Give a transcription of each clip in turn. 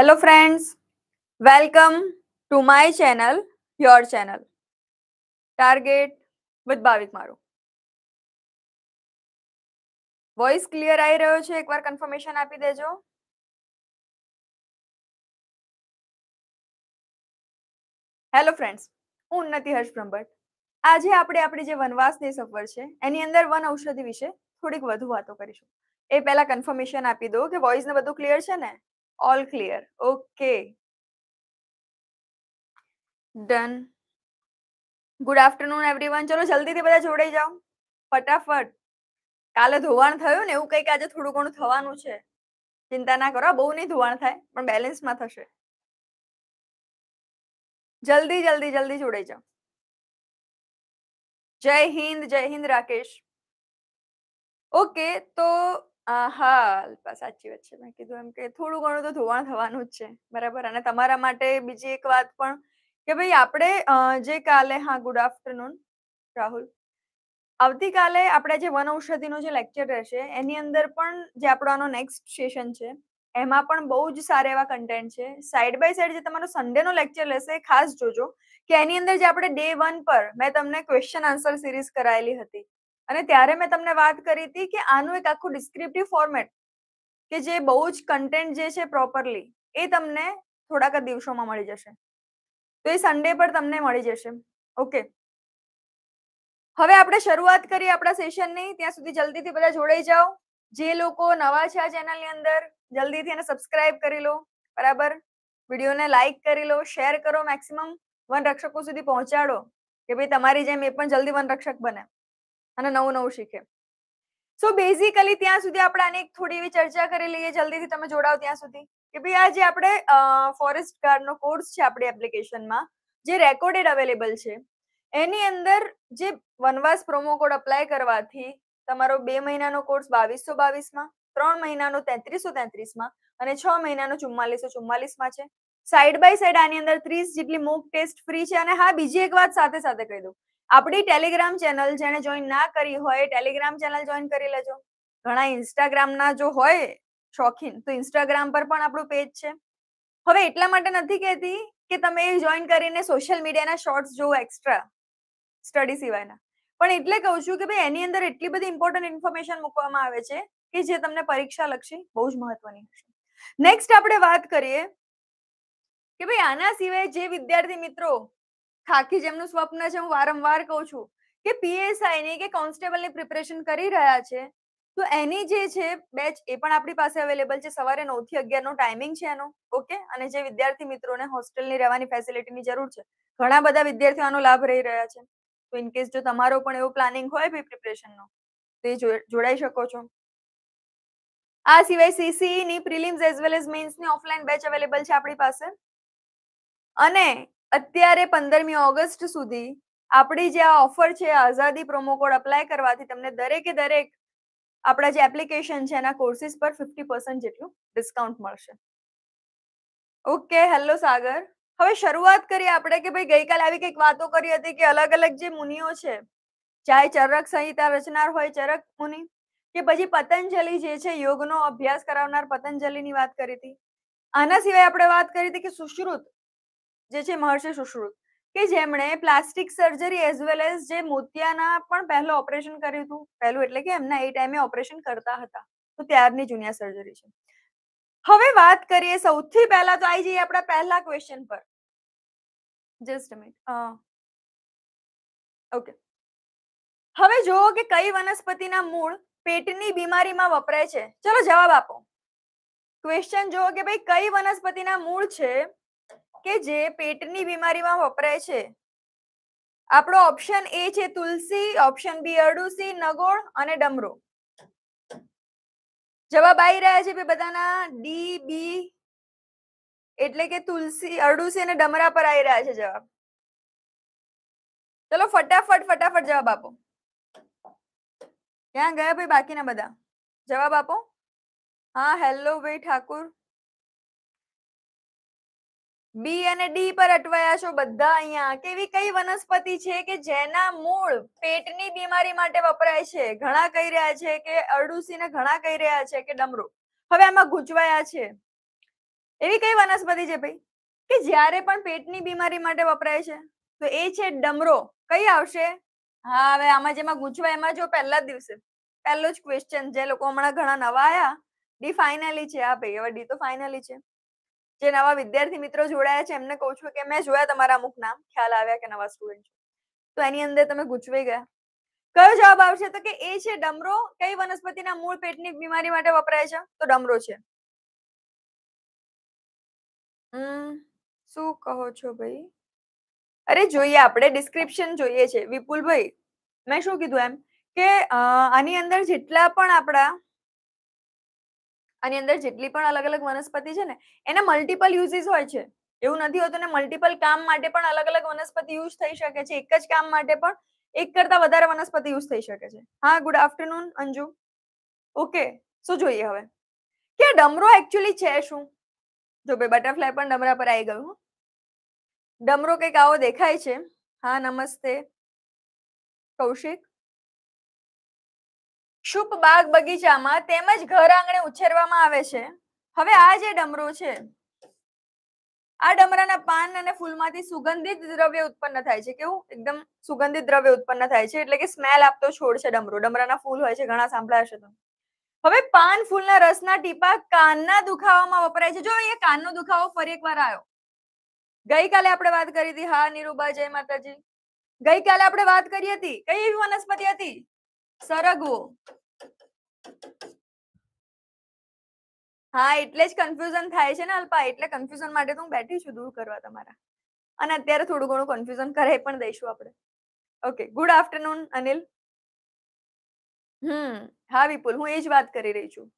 hello friends welcome to my channel your channel target with Bhavik મારું voice clear આવી રહ્યો છે એકવાર કન્ફર્મેશન આપી દેજો હેલો ફ્રેન્ડ્સ હું ઉન્નતિ હર્ષ બ્રહ્મભટ્ટ આજે આપણે આપણી જે વનવાસની સફર છે એની અંદર વન ઔષધિ વિશે થોડીક વધુ વાતો કરીશું એ પહેલા કન્ફર્મેશન આપી દો કે વોઇસ ને બધું ક્લિયર છે ને all clear okay done good afternoon everyone ચલો જલ્દીથી બધા જોડાઈ જાઓ ફટાફટ કાલે ધોવાણ થયું ને એવું કંઈક આજે થોડું ઘણું થવાનું છે ચિંતા ના કરો બહુ નહીં ધોવાણ થાય પણ બેલેન્સમાં થશે જલ્દી જલ્દી જલ્દી જોડાઈ જાઓ જય હિન્દ જય હિન્દ રાકેશ ઓકે તો આ હા સાચી વાત છે મેં કીધું એમ કે થોડું ઘણું તો ધોવાણ થવાનું જ છે બરાબર અને તમારા માટે બીજી એક વાત પણ કે ભાઈ આપણે જે કાલે હા ગુડ આફ્ટરનૂન રાહુલ આવતીકાલે આપણે જે વન ઔષધિનો જે લેક્ચર રહેશે એની અંદર પણ જે આપણો આનો નેક્સ્ટ સેશન છે એમાં પણ બહુ જ સારા એવા કન્ટેન્ટ છે સાઈડ બાય સાઈડ જે તમારો સન્ડેનો લેક્ચર લેશે ખાસ જોજો કે એની અંદર જે આપણે ડે વન પર મેં તમને ક્વેશ્ચન આન્સર સિરીઝ કરાયેલી હતી અને ત્યારે મેં તમને વાત કરી હતી કે આનું એક આખું ડિસ્ક્રિપ્ટિવ ફોર્મેટ કે જે બહુ જ કન્ટેન્ટ જે છે પ્રોપરલી એ તમને થોડાક જ દિવસોમાં મળી જશે તો એ સન્ડે પર તમને મળી જશે ઓકે હવે આપણે શરૂઆત કરીએ આપણા સેશનની ત્યાં સુધી જલ્દીથી બધા જોડાઈ જાઓ જે લોકો નવા છે આ ચેનલની અંદર જલ્દીથી એને સબસ્ક્રાઇબ કરી લો બરાબર વિડીયોને લાઇક કરી લો શેર કરો મેક્સિમમ વન રક્ષકો સુધી પહોંચાડો કે ભાઈ તમારી જેમ એ પણ જલ્દી વન રક્ષક બને અને નવું નવું શીખે સો બેઝિકલી ત્યાં સુધી આપણે આની થોડી એવી ચર્ચા કરી લઈએ જલ્દીથી તમે જોડાવ ત્યાં સુધી કે ભાઈ આ જે આપણે ફોરેસ્ટ ગાર્ડનો કોર્સ છે આપણી એપ્લિકેશનમાં જે રેકોર્ડેડ અવેલેબલ છે એની અંદર જે વનવાસ પ્રોમો કોડ અપ્લાય કરવાથી તમારો બે મહિનાનો કોર્સ બાવીસો બાવીસમાં ત્રણ મહિનાનો તેત્રીસો તેત્રીસમાં અને છ મહિનાનો ચુમ્માલીસો ચુમ્માલીસમાં છે સાઈડ બાય સાઈડ આની અંદર ત્રીસ જેટલી મોક ટેસ્ટ ફ્રી છે અને હા બીજી એક વાત સાથે સાથે કહી દઉં આપણી ટેલિગ્રામ ચેનલ જેને જોઈન ના કરી હોય ટેલિગ્રામ ચેનલ જોઈન કરી લેજો ઘણા ઇન્સ્ટાગ્રામના જો હોય શોખીન તો ઇન્સ્ટાગ્રામ પર પણ આપણું પેજ છે હવે એટલા માટે નથી કહેતી કે તમે જોઈન કરીને સોશિયલ મીડિયાના શોર્ટ્સ જોવો એક્સ્ટ્રા સ્ટડી સિવાયના પણ એટલે કહું છું કે ભાઈ એની અંદર એટલી બધી ઇમ્પોર્ટન્ટ ઇન્ફોર્મેશન મૂકવામાં આવે છે કે જે તમને પરીક્ષા લક્ષી બહુ જ મહત્વની હશે નેક્સ્ટ આપણે વાત કરીએ કે ભાઈ આના સિવાય જે વિદ્યાર્થી મિત્રો ખાખી જેમનું સ્વપ્ન છે હું વારંવાર કહું છું કે પીએસઆઈ ની કે કોન્સ્ટેબલ ની પ્રિપરેશન કરી રહ્યા છે તો એની જે છે બેચ એ પણ આપણી પાસે અવેલેબલ છે સવારે નવ થી અગિયાર નો ટાઈમિંગ છે એનો ઓકે અને જે વિદ્યાર્થી મિત્રોને હોસ્ટેલ ની રહેવાની ફેસિલિટીની જરૂર છે ઘણા બધા વિદ્યાર્થીઓ આનો લાભ રહી રહ્યા છે તો ઇન જો તમારો પણ એવો પ્લાનિંગ હોય ભાઈ પ્રિપરેશનનો તો એ જોડાઈ શકો છો આ સિવાય સીસીઈ e ની prelims as well as mains ની ઓફલાઈન બેચ અવેલેબલ છે આપણી પાસે અને અત્યારે પંદરમી ઓગસ્ટ સુધી આપણી જે આ ઓફર છે આઝાદી પ્રોમો કોડ અપ્લાય કરવાથી તમને દરેકે દરેક આપણા જે એપ્લિકેશન છે એના કોર્સિસ પર ફિફ્ટી પર્સન્ટ જેટલું ડિસ્કાઉન્ટ મળશે ઓકે હેલો સાગર હવે શરૂઆત કરીએ આપણે કે ભાઈ ગઈકાલે આવી કંઈક વાતો કરી હતી કે અલગ અલગ જે મુનિઓ છે ચાહે ચરક સંહિતા રચનાર હોય ચરક મુનિ કે પછી પતંજલિ જે છે યોગનો અભ્યાસ કરાવનાર પતંજલિની વાત કરી હતી આના સિવાય આપણે વાત કરી હતી કે સુશ્રુત જે છે મહર્ષિ સુશ્રુત કે જેમણે plastic surgery as well as જે મોતિયાના પણ પહેલો ઓપરેશન કર્યું હતું પહેલું એટલે કે એમના એ ટાઈમે ઓપરેશન કરતા હતા તો ત્યારની જુનિયા સર્જરી છે હવે વાત કરીએ સૌથી પહેલા તો આવી જઈએ આપણા પહેલા ક્વેશ્ચન પર જસ્ટ મિનિટ ઓકે હવે જુઓ કે કઈ વનસ્પતિના મૂળ પેટની બીમારીમાં વપરાય છે ચલો જવાબ આપો ક્વેશ્ચન જુઓ કે ભાઈ કઈ વનસ્પતિના મૂળ છે કે જે પેટની બીમારીમાં વપરાય છે આપણો ઓપ્શન એ છે તુલસી ઓપ્શન બી અરડુસી નગોળ અને ડમરો જવાબ આવી રહ્યા છે બધાના ડી બી એટલે કે તુલસી અરડુસી અને ડમરા પર આવી રહ્યા છે જવાબ ચલો ફટાફટ ફટાફટ જવાબ આપો ક્યાં ગયા ભાઈ બાકીના બધા જવાબ આપો હા હેલો ભાઈ ઠાકુર બી અને ડી પર અટવાયા છો બધા અહીંયા કેવી કઈ વનસ્પતિ છે કે જેના મૂળ પેટની બીમારી માટે વપરાય છે ઘણા કહી રહ્યા છે કે અરડુસીને ઘણા કહી રહ્યા છે કે ડમરો હવે આમાં ગૂંચવાયા છે એવી કઈ વનસ્પતિ છે ભાઈ કે જ્યારે પણ પેટની બીમારી માટે વપરાય છે તો એ છે ડમરો કઈ આવશે હા હવે આમાં જેમાં ગૂંચવાય એમાં જો પહેલા દિવસે પહેલો જ ક્વેશ્ચન જે લોકો હમણાં ઘણા નવા આવ્યા ડી ફાઇનલી છે આ ભાઈ હવે ડી તો ફાઇનલી છે જે નવા વિદ્યાર્થી મિત્રો જોડાયા છે એમને કહું છું કે મેં જોયા તમારા અમુક નામ ખ્યાલ આવ્યા કે નવા સ્ટુડન્ટ તો એની અંદર તમે ગૂંચવાઈ ગયા કયો જવાબ આવશે તો કે એ છે ડમરો કઈ વનસ્પતિના મૂળ પેટની બીમારી માટે વપરાય છે તો ડમરો છે શું કહો છો ભાઈ અરે જોઈએ આપણે ડિસ્ક્રિપ્શન જોઈએ છે વિપુલભાઈ મેં શું કીધું એમ કે આની અંદર જેટલા પણ આપણા આની અંદર જેટલી પણ અલગ અલગ વનસ્પતિ છે ને એના મલ્ટિપલ યુઝીસ હોય છે એવું નથી હોતું ને મલ્ટિપલ કામ માટે પણ અલગ અલગ વનસ્પતિ યુઝ થઈ શકે છે એક જ કામ માટે પણ એક કરતા વધારે વનસ્પતિ યુઝ થઈ શકે છે હા ગુડ આફ્ટરનૂન અંજુ ઓકે શું જોઈએ હવે કે ડમરો એકચ્યુઅલી છે શું જો બે બટરફ્લાય પણ ડમરા પર આવી ગયું ડમરો કંઈક આવો દેખાય છે હા નમસ્તે કૌશિક શુભ બાગ બગીચામાં તેમજ ઘર આંગણે ઉછેરવામાં આવે છે હવે આ જે ડમરો છે આ ડમરાના પાન અને ફૂલમાંથી સુગંધિત દ્રવ્ય ઉત્પન્ન થાય છે કેવું એકદમ સુગંધિત દ્રવ્ય ઉત્પન્ન થાય છે એટલે કે સ્મેલ આપતો છોડ છે ડમરો ડમરાના ફૂલ હોય છે ઘણા સાંભળ્યા હશે હવે પાન ફૂલના રસના ટીપા કાનના દુખાવામાં વપરાય છે જો એ કાનનો દુખાવો ફરી એકવાર આવ્યો ગઈકાલે આપણે વાત કરી હતી હા નીરુબા જય માતાજી ગઈકાલે આપણે વાત કરી હતી કઈ એવી વનસ્પતિ હતી સરગવો હા એટલે જ કન્ફ્યુઝન થાય છે ને અલ્પા એટલે કન્ફ્યુઝન માટે તો હું બેઠી છું દૂર કરવા તમારા અને અત્યારે થોડું ઘણું કન્ફ્યુઝન કરાય પણ દઈશું આપણે okay good afternoon Anil hmm હા વિપુલ હું એ જ વાત કરી રહી છું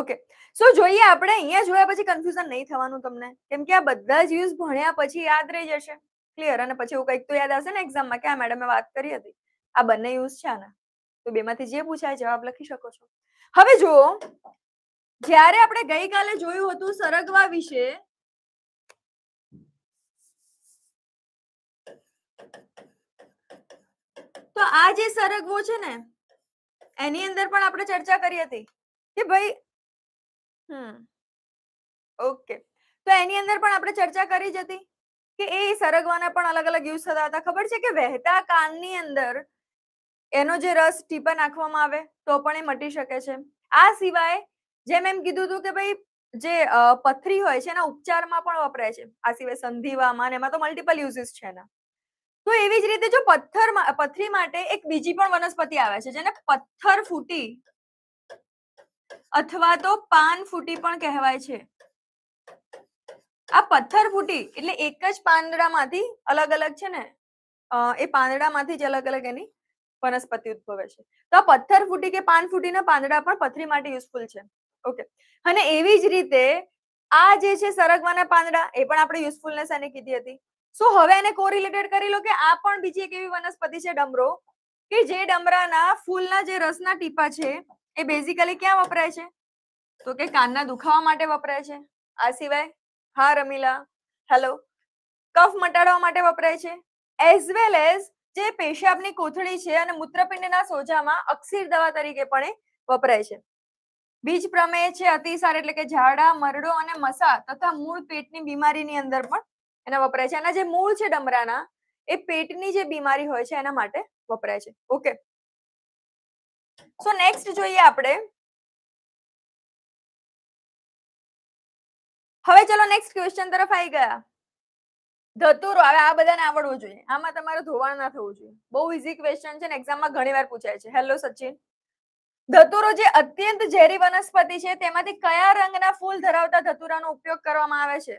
ઓકે સો જોઈએ આપણે અહીંયા જોયા પછી કન્ફ્યુઝન નહીં થવાનું તમને કેમ કે આ બધા જ યુઝ ભણ્યા પછી યાદ રહી જશે ક્લિયર અને પછી એવું કંઈક તો યાદ આવશે ને એક્ઝામમાં કે આ મેડમે વાત કરી હતી આ બંને યુઝ છે આના તો બેમાંથી જે પૂછાય જવાબ લખી શકો છો હવે જુઓ જ્યારે આપણે ગઈકાલે જોયું હતું સરગવા વિશે તો આ જે સરગવો છે ને એની અંદર પણ આપણે ચર્ચા કરી હતી કે ભાઈ હમ ઓકે તો એની અંદર પણ આપણે ચર્ચા કરી જ હતી કે એ સરગવાના પણ અલગ અલગ યુઝ થતા હતા ખબર છે કે વહેતા કાનની અંદર એનો જે રસ ટીપા નાખવામાં આવે તો પણ એ મટી શકે છે આ સિવાય જેમ એમ કીધું હતું કે ભાઈ જે પથરી હોય છે એના ઉપચારમાં પણ વપરાય છે આ સિવાય સંધિવામાં એમાં તો મલ્ટિપલ યુઝિસ છે એના તો એવી જ રીતે જો પથ્થર પથરી માટે એક બીજી પણ વનસ્પતિ આવે છે જેને પથ્થર ફૂટી અથવા તો પાન ફૂટી પણ કહેવાય છે આ પથ્થર ફૂટી એટલે એક જ પાંદડામાંથી અલગ અલગ છે ને એ પાંદડામાંથી જ અલગ અલગ એની વનસ્પતિ ઉદ્ભવે છે તો પથ્થર ફૂટી કે પાન ફૂટીના પાંદડા પણ પથરી માટે યુઝફુલ છે ઓકે અને એવી જ રીતે આ જે છે સરગવાના પાંદડા એ પણ આપણે યુઝફુલનેસ એને કીધી હતી સો હવે એને કોરિલેટેડ કરી લો કે આ પણ બીજી એક એવી વનસ્પતિ છે ડમરો કે જે ડમરાના ફૂલના જે રસના ટીપા છે એ બેઝિકલી ક્યાં વપરાય છે તો કે કાનના દુખાવા માટે વપરાય છે આ સિવાય હા રમીલા હેલો કફ મટાડવા માટે વપરાય છે એઝ વેલ એઝ જે પેશાબની કોથળી છે અને મૂત્રપિંડના સોજામાં અક્ષીર દવા તરીકે પણ વપરાય છે બીજ પ્રમેય છે અતિસાર એટલે કે ઝાડા મરડો અને મસા તથા મૂળ પેટની બીમારીની અંદર પણ એના વપરાય છે એના જે મૂળ છે ડમરાના એ પેટની જે બીમારી હોય છે એના માટે વપરાય છે ઓકે સો નેક્સ્ટ જોઈએ આપણે હવે ચલો નેક્સ્ટ ક્વેશ્ચન તરફ આવી ગયા ધતુરો હવે આ બધાને આવડવું જોઈએ આમાં તમારે ધોવાણ ના થવું જોઈએ બહુ ઇઝી ક્વેશ્ચન છે ને એક્ઝામમાં ઘણી વાર પૂછાય છે હેલો સચિન ધતુરો જે અત્યંત ઝેરી વનસ્પતિ છે તેમાંથી કયા રંગના ફૂલ ધરાવતા ધતુરાનો ઉપયોગ કરવામાં આવે છે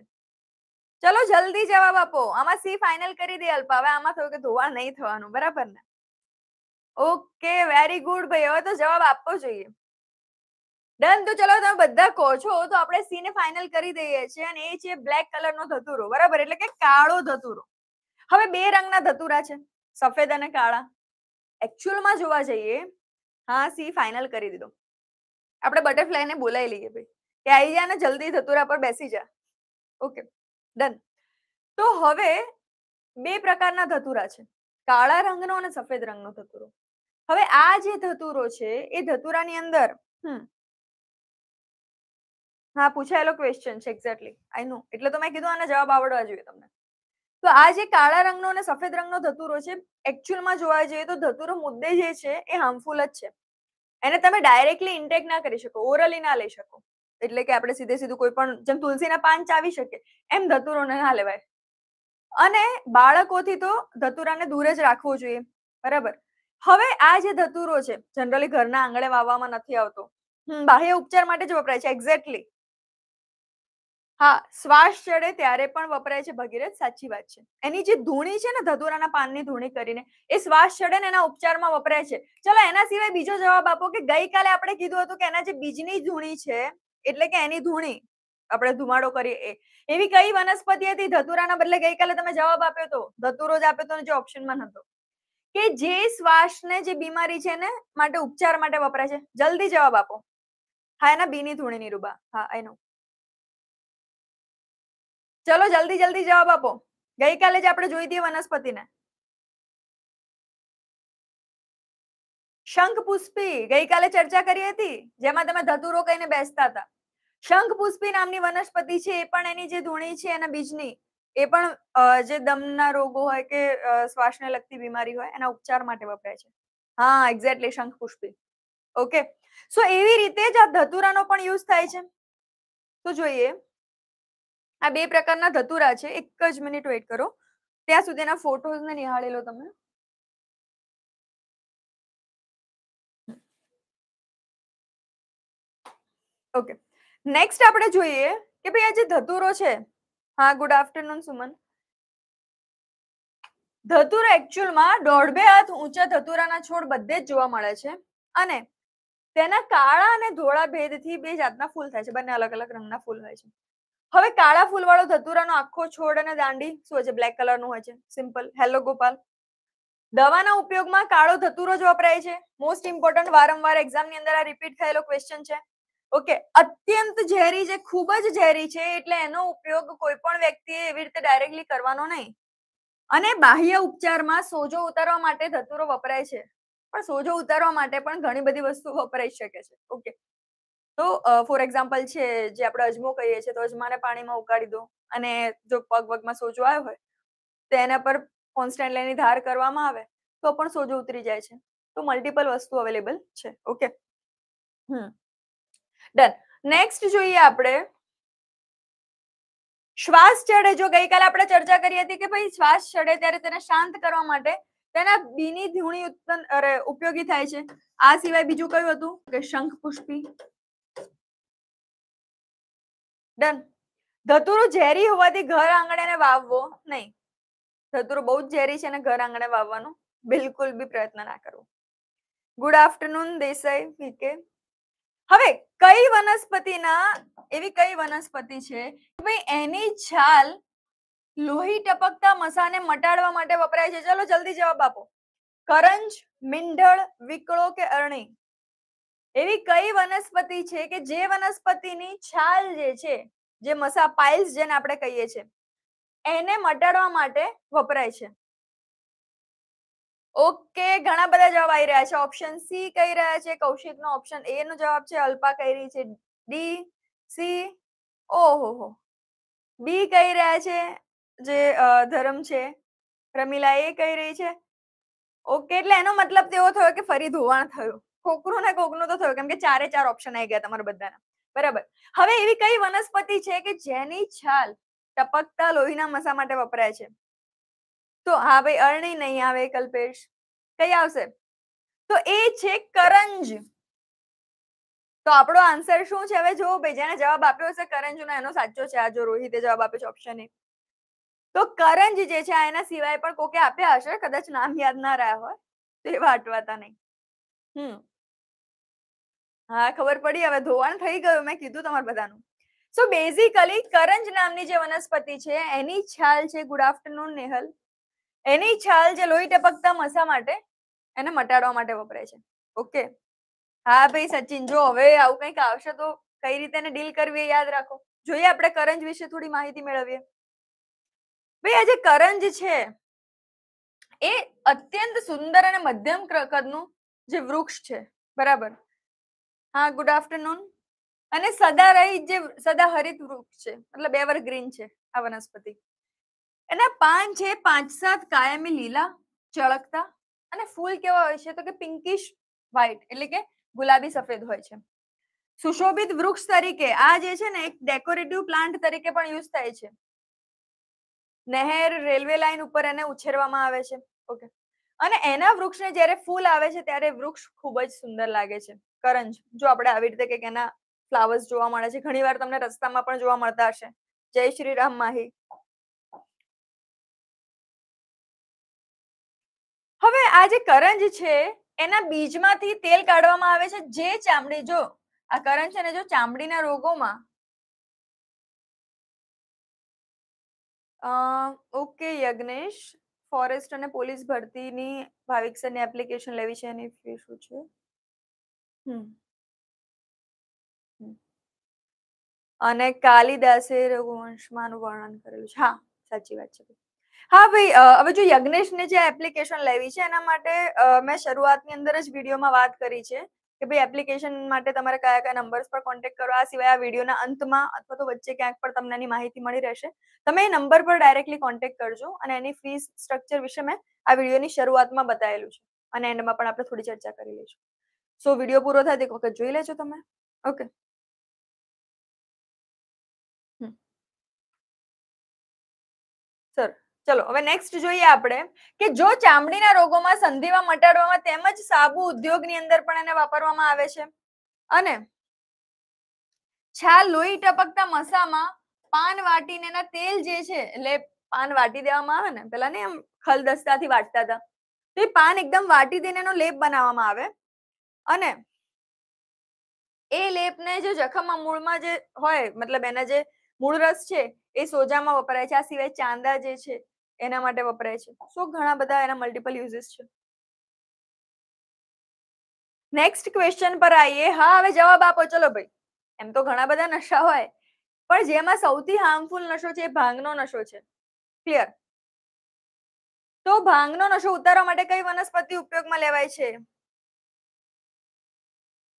ચલો જલ્દી જવાબ આપો આમાં સી ફાઇનલ કરી દે અલ્પા હવે આમાં થયું કે ધોવાણ નહીં થવાનું બરાબર ને ઓકે વેરી ગુડ ભાઈ હવે તો જવાબ આપવો જોઈએ ડન તો ચલો તમે બધા કહો છો તો આપણે સી ને ફાઇનલ કરી દઈએ છીએ અને એ છે બ્લેક કલરનો ધતુરો બરાબર એટલે કે કાળો ધતુરો હવે બે રંગના ધતુરા છે સફેદ અને કાળા એકચ્યુઅલમાં જોવા જઈએ હા સી ફાઇનલ કરી દીધો આપણે બટરફ્લાયને બોલાવી લઈએ ભાઈ કે આવી જા ને જલ્દી ધતુરા પર બેસી જા ઓકે ડન તો હવે બે પ્રકારના ધતુરા છે કાળા રંગનો અને સફેદ રંગનો ધતુરો હવે આ જે ધતુરો છે એ ધતુરાની અંદર હમ હા પૂછાયેલો ક્વેશ્ચન છે એક્ઝેક્ટલી આઈ નો એટલે તો મેં કીધું આને જવાબ આવડવા જોઈએ તમને તો આ જે કાળા રંગનો અને સફેદ રંગનો ધતુરો છે એકચ્યુઅલમાં જોવા જઈએ તો ધતુરો મુદ્દે જે છે એ હાર્મફુલ જ છે એને તમે ડાયરેક્ટલી ઇન્ટેક ના કરી શકો ઓરલી ના લઈ શકો એટલે કે આપણે સીધે સીધું કોઈ પણ જેમ તુલસીના પાન ચાવી શકીએ એમ ધતુરોને ના લેવાય અને બાળકોથી તો ધતુરાને દૂર જ રાખવો જોઈએ બરાબર હવે આ જે ધતુરો છે જનરલી ઘરના આંગણે વાવવામાં નથી આવતો બાહ્ય ઉપચાર માટે જ વપરાય છે એક્ઝેક્ટલી હા શ્વાસ ચડે ત્યારે પણ વપરાય છે ભગીરથ સાચી વાત છે એની જે ધૂણી છે ને ધતુરાના પાનની ધૂણી કરીને એ શ્વાસ ચડે ને એના ઉપચારમાં વપરાય છે ચલો એના સિવાય બીજો જવાબ આપો કે ગઈકાલે આપણે કીધું હતું કે એના જે બીજની ધૂણી છે એટલે કે એની ધૂણી આપણે ધુમાડો કરીએ એ એવી કઈ વનસ્પતિ હતી ધતુરાના બદલે ગઈકાલે તમે જવાબ આપ્યો તો ધતુરો જ આપ્યો તો જે ઓપ્શનમાં હતો કે જે શ્વાસને જે બીમારી છે ને માટે ઉપચાર માટે વપરાય છે જલ્દી જવાબ આપો હા એના બીની ધૂણીની રૂબા હા એનું ચલો જલ્દી જલ્દી જવાબ આપો ગઈકાલે જ આપણે જોઈ હતી વનસ્પતિને શંખ પુષ્પી ગઈકાલે ચર્ચા કરી હતી જેમાં તમે ધતુરો કહીને બેસતા હતા શંખ પુષ્પી નામની વનસ્પતિ છે એ પણ એની જે ધૂણી છે એના બીજની એ પણ જે દમના રોગો હોય કે શ્વાસને લગતી બીમારી હોય એના ઉપચાર માટે વપરાય છે હા એક્ઝેક્ટલી શંખ પુષ્પી ઓકે સો એવી રીતે જ આ ધતુરાનો પણ યુઝ થાય છે તો જોઈએ આ બે પ્રકારના ધતુરા છે એક જ મિનિટ વેઇટ કરો ત્યાં સુધીના એના ફોટોઝને નિહાળી લો તમે ઓકે નેક્સ્ટ આપણે જોઈએ કે ભાઈ આ જે ધતુરો છે હા ગુડ આફ્ટરનૂન સુમન ધતુરા એકચ્યુઅલમાં દોઢ બે હાથ ઊંચા ધતુરાના છોડ બધે જ જોવા મળે છે અને તેના કાળા અને ધોળા ભેદથી બે જાતના ફૂલ થાય છે બંને અલગ અલગ રંગના ફૂલ હોય છે હવે કાળા ફૂલ વાળો ધતુરાનો આખો છોડ અને દાંડી શું છે બ્લેક કલરનું હોય છે સિમ્પલ હેલો ગોપાલ દવાના ઉપયોગમાં કાળો ધતુરો જ વપરાય છે મોસ્ટ ઇમ્પોર્ટન્ટ વારંવાર એક્ઝામની અંદર આ રિપીટ થયેલો ક્વેશ્ચન છે ઓકે અત્યંત ઝેરી જે ખૂબ જ ઝેરી છે એટલે એનો ઉપયોગ કોઈ પણ વ્યક્તિએ એવી રીતે ડાયરેક્ટલી કરવાનો નહીં અને બાહ્ય ઉપચારમાં સોજો ઉતારવા માટે ધતુરો વપરાય છે પણ સોજો ઉતારવા માટે પણ ઘણી બધી વસ્તુ વપરાઈ શકે છે ઓકે તો ફોર એક્ઝામ્પલ છે જે આપણે અજમો કહીએ છીએ તો અજમાને પાણીમાં ઉકાળી દો અને જો પગ પગમાં સોજો આવ્યો હોય તો એના પર કોન્સ્ટન્ટલી એની ધાર કરવામાં આવે તો પણ સોજો ઉતરી જાય છે તો મલ્ટિપલ વસ્તુ અવેલેબલ છે ઓકે હમ ડન નેક્સ્ટ જોઈએ આપણે શ્વાસ ચડે જો ગઈકાલે આપણે ચર્ચા કરી હતી કે ભાઈ શ્વાસ ચડે ત્યારે તેને શાંત કરવા માટે તેના બીની ધૂણી ઉત્પન્ન અરે ઉપયોગી થાય છે આ સિવાય બીજું કયું હતું કે શંખ પુષ્પી ડન ધતુરો ઝેરી હોવાથી ઘર આંગણે એને વાવવો નહીં ધતુરો બહુ જ ઝેરી છે અને ઘર આંગણે વાવવાનું બિલકુલ બી પ્રયત્ન ના કરવો ગુડ આફ્ટરનૂન દેસાઈ વીકે હવે કઈ વનસ્પતિના એવી કઈ વનસ્પતિ છે ભાઈ એની છાલ લોહી ટપકતા મસાને મટાડવા માટે વપરાય છે ચલો જલ્દી જવાબ આપો કરંજ મીંઢળ વિકળો કે અરણી એવી કઈ વનસ્પતિ છે કે જે વનસ્પતિની છાલ જે છે જે મસા પાઇલ્સ જેને આપણે કહીએ છીએ એને મટાડવા માટે વપરાય છે ઓકે ઘણા બધા જવાબ આવી રહ્યા છે ઓપ્શન સી કહી રહ્યા છે કૌશિક નો ઓપ્શન એ નો જવાબ છે અલ્પા કહી રહી છે ડી સી ઓહો હો બી કહી રહ્યા છે જે ધર્મ છે રમીલા એ કહી રહી છે ઓકે એટલે એનો મતલબ તેવો થયો કે ફરી ધોવાણ થયું કોકરો ને કોકનો તો થયો કેમ કે ચારે ચાર ઓપ્શન આવી ગયા તમારા બધાના બરાબર હવે એવી કઈ વનસ્પતિ છે કે જેની છાલ ટપકતા લોહીના મસા માટે વપરાય છે તો હા ભાઈ અરણી નહીં આવે કલ્પેશ કઈ આવશે તો એ છે કરંજ તો આપણો આન્સર શું છે હવે જોવો ભાઈ જેને જવાબ આપ્યો હશે કરંજ નો એનો સાચો છે આ જો રોહિતે જવાબ આપ્યો છે ઓપ્શન એ તો કરંજ જે છે એના સિવાય પણ કોકે આપ્યા હશે કદાચ નામ યાદ ના રહ્યા હોય તે વાટવાતા નહીં હમ હા ખબર પડી હવે ધોવાણ થઈ ગયું મેં કીધું તમારે બધાનું સો બેઝિકલી કરંજ નામની જે વનસ્પતિ છે એની છાલ છે ગુડ આફ્ટરનૂન નેહલ એની છાલ જે લોહી ટપકતા મસા માટે એને મટાડવા માટે વપરાય છે ઓકે હા ભાઈ સચિન જો હવે આવું કંઈક આવશે તો કઈ રીતે એને ડીલ કરવી યાદ રાખો જોઈએ આપણે કરંજ વિશે થોડી માહિતી મેળવીએ ભાઈ આ જે કરંજ છે એ અત્યંત સુંદર અને મધ્યમ કદનું જે વૃક્ષ છે બરાબર હા ગુડ આફ્ટરનૂન અને સદા રહી જે સદાહરિત વૃક્ષ છે મતલબ ગ્રીન છે આ વનસ્પતિ એના પાન છે પાંચ સાત કાયમી લીલા ચળકતા અને ફૂલ કેવા હોય છે તો કે પિંકિશ વ્હાઇટ એટલે કે ગુલાબી સફેદ હોય છે સુશોભિત વૃક્ષ તરીકે આ જે છે ને એક ડેકોરેટિવ પ્લાન્ટ તરીકે પણ યુઝ થાય છે નહેર રેલવે લાઇન ઉપર એને ઉછેરવામાં આવે છે ઓકે અને એના વૃક્ષને જ્યારે ફૂલ આવે છે ત્યારે વૃક્ષ ખૂબ જ સુંદર લાગે છે કરંજ જો આપણે આવી રીતે કંઈક એના ફ્લાવર્સ જોવા મળે છે ઘણી વાર તમને રસ્તામાં પણ જોવા મળતા હશે જય શ્રી રામ માહી હવે આ જે કરંજ છે એના બીજમાંથી તેલ કાઢવામાં આવે છે જે ચામડી જો આ કરંજ છે ને જો ચામડીના રોગોમાં અ ઓકે યજ્ઞેશ ફોરેસ્ટ અને પોલીસ ભરતીની ભાવિક સરની એપ્લિકેશન લેવી છે એની ફી શું છે અને કાલિદાસે રઘુવંશમાંનું વર્ણન કરેલું છે હા સાચી વાત છે હા ભાઈ હવે જો યજ્ઞેશને જે એપ્લિકેશન લેવી છે એના માટે મેં શરૂઆતની અંદર જ વિડીયોમાં વાત કરી છે કે ભાઈ એપ્લિકેશન માટે તમારે કયા કયા નંબર્સ પર કોન્ટેક્ટ કરો આ સિવાય આ વિડીયોના અંતમાં અથવા તો વચ્ચે ક્યાંક પણ તમને એની માહિતી મળી રહેશે તમે એ નંબર પર ડાયરેક્ટલી કોન્ટેક્ટ કરજો અને એની ફીસ સ્ટ્રક્ચર વિશે મેં આ વિડીયોની શરૂઆતમાં બતાવેલું છે અને એન્ડમાં પણ આપણે થોડી ચર્ચા કરી લઈશું સો વિડીયો પૂરો થાય એક વખત જોઈ લેજો તમે ઓકે સર ચલો હવે નેક્સ્ટ જોઈએ આપણે કે જો ચામડીના રોગોમાં સંધિવા મટાડવામાં તેમજ સાબુ ઉદ્યોગની અંદર પણ એને વાપરવામાં આવે છે અને છાલ લોહી ટપકતા મસામાં પાન વાટીને એના તેલ જે છે એટલે પાન વાટી દેવામાં આવે ને પેલા ને એમ ખલદસ્તાથી વાટતા હતા તો એ પાન એકદમ વાટી દઈને એનો લેપ બનાવવામાં આવે અને એ લેપને જે જખમમાં મૂળમાં જે હોય મતલબ એના જે મૂળ રસ છે એ સોજામાં વપરાય છે આ સિવાય ચાંદા જે છે એના માટે વપરાય છે સો ઘણા બધા એના મલ્ટિપલ યુઝીસ છે નેક્સ્ટ ક્વેશ્ચન પર આવીએ હા હવે જવાબ આપો ચલો ભાઈ એમ તો ઘણા બધા નશા હોય પણ જેમાં સૌથી હાર્મફુલ નશો છે એ ભાંગનો નશો છે ક્લિયર તો ભાંગનો નશો ઉતારવા માટે કઈ વનસ્પતિ ઉપયોગમાં લેવાય છે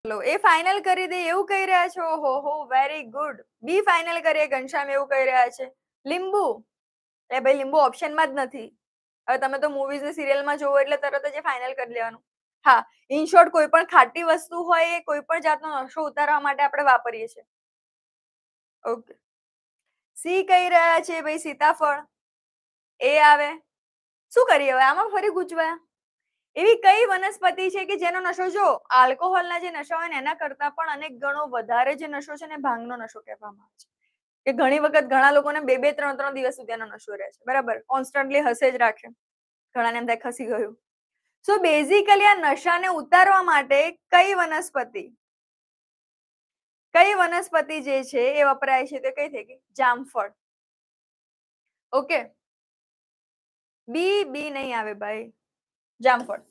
ચલો એ ફાઇનલ કરી દે એવું કહી રહ્યા છો હો હો વેરી ગુડ બી ફાઇનલ કરીએ ઘનશ્યામ એવું કહી રહ્યા છે લીંબુ એટલે ભાઈ લીંબુ ઓપ્શનમાં જ નથી હવે તમે તો મૂવીઝ ને સિરિયલમાં જોવો એટલે તરત જ ફાઇનલ કરી લેવાનું હા ઇન શોર્ટ કોઈ પણ ખાટી વસ્તુ હોય એ કોઈ પણ જાતનો નશો ઉતારવા માટે આપણે વાપરીએ છીએ ઓકે સી કહી રહ્યા છે ભાઈ સીતાફળ એ આવે શું કરીએ હવે આમાં ફરી ગુજવાયા એવી કઈ વનસ્પતિ છે કે જેનો નશો જો આલ્કોહોલના જે નશા હોય ને એના કરતા પણ અનેક ગણો વધારે જે નશો છે ને ભાંગનો નશો કહેવામાં આવે છે કે ઘણી વખત ઘણા લોકોને બે બે ત્રણ ત્રણ દિવસ સુધી નશો રહે છે બરાબર કોન્સ્ટન્ટલી હસે જ રાખે ઘણાને એમ થાય ખસી ગયું સો બેઝિકલી આ નશાને ઉતારવા માટે કઈ વનસ્પતિ કઈ વનસ્પતિ જે છે એ વપરાય છે તે કઈ થઈ ગઈ જામફળ ઓકે બી બી નહીં આવે ભાઈ જામફળ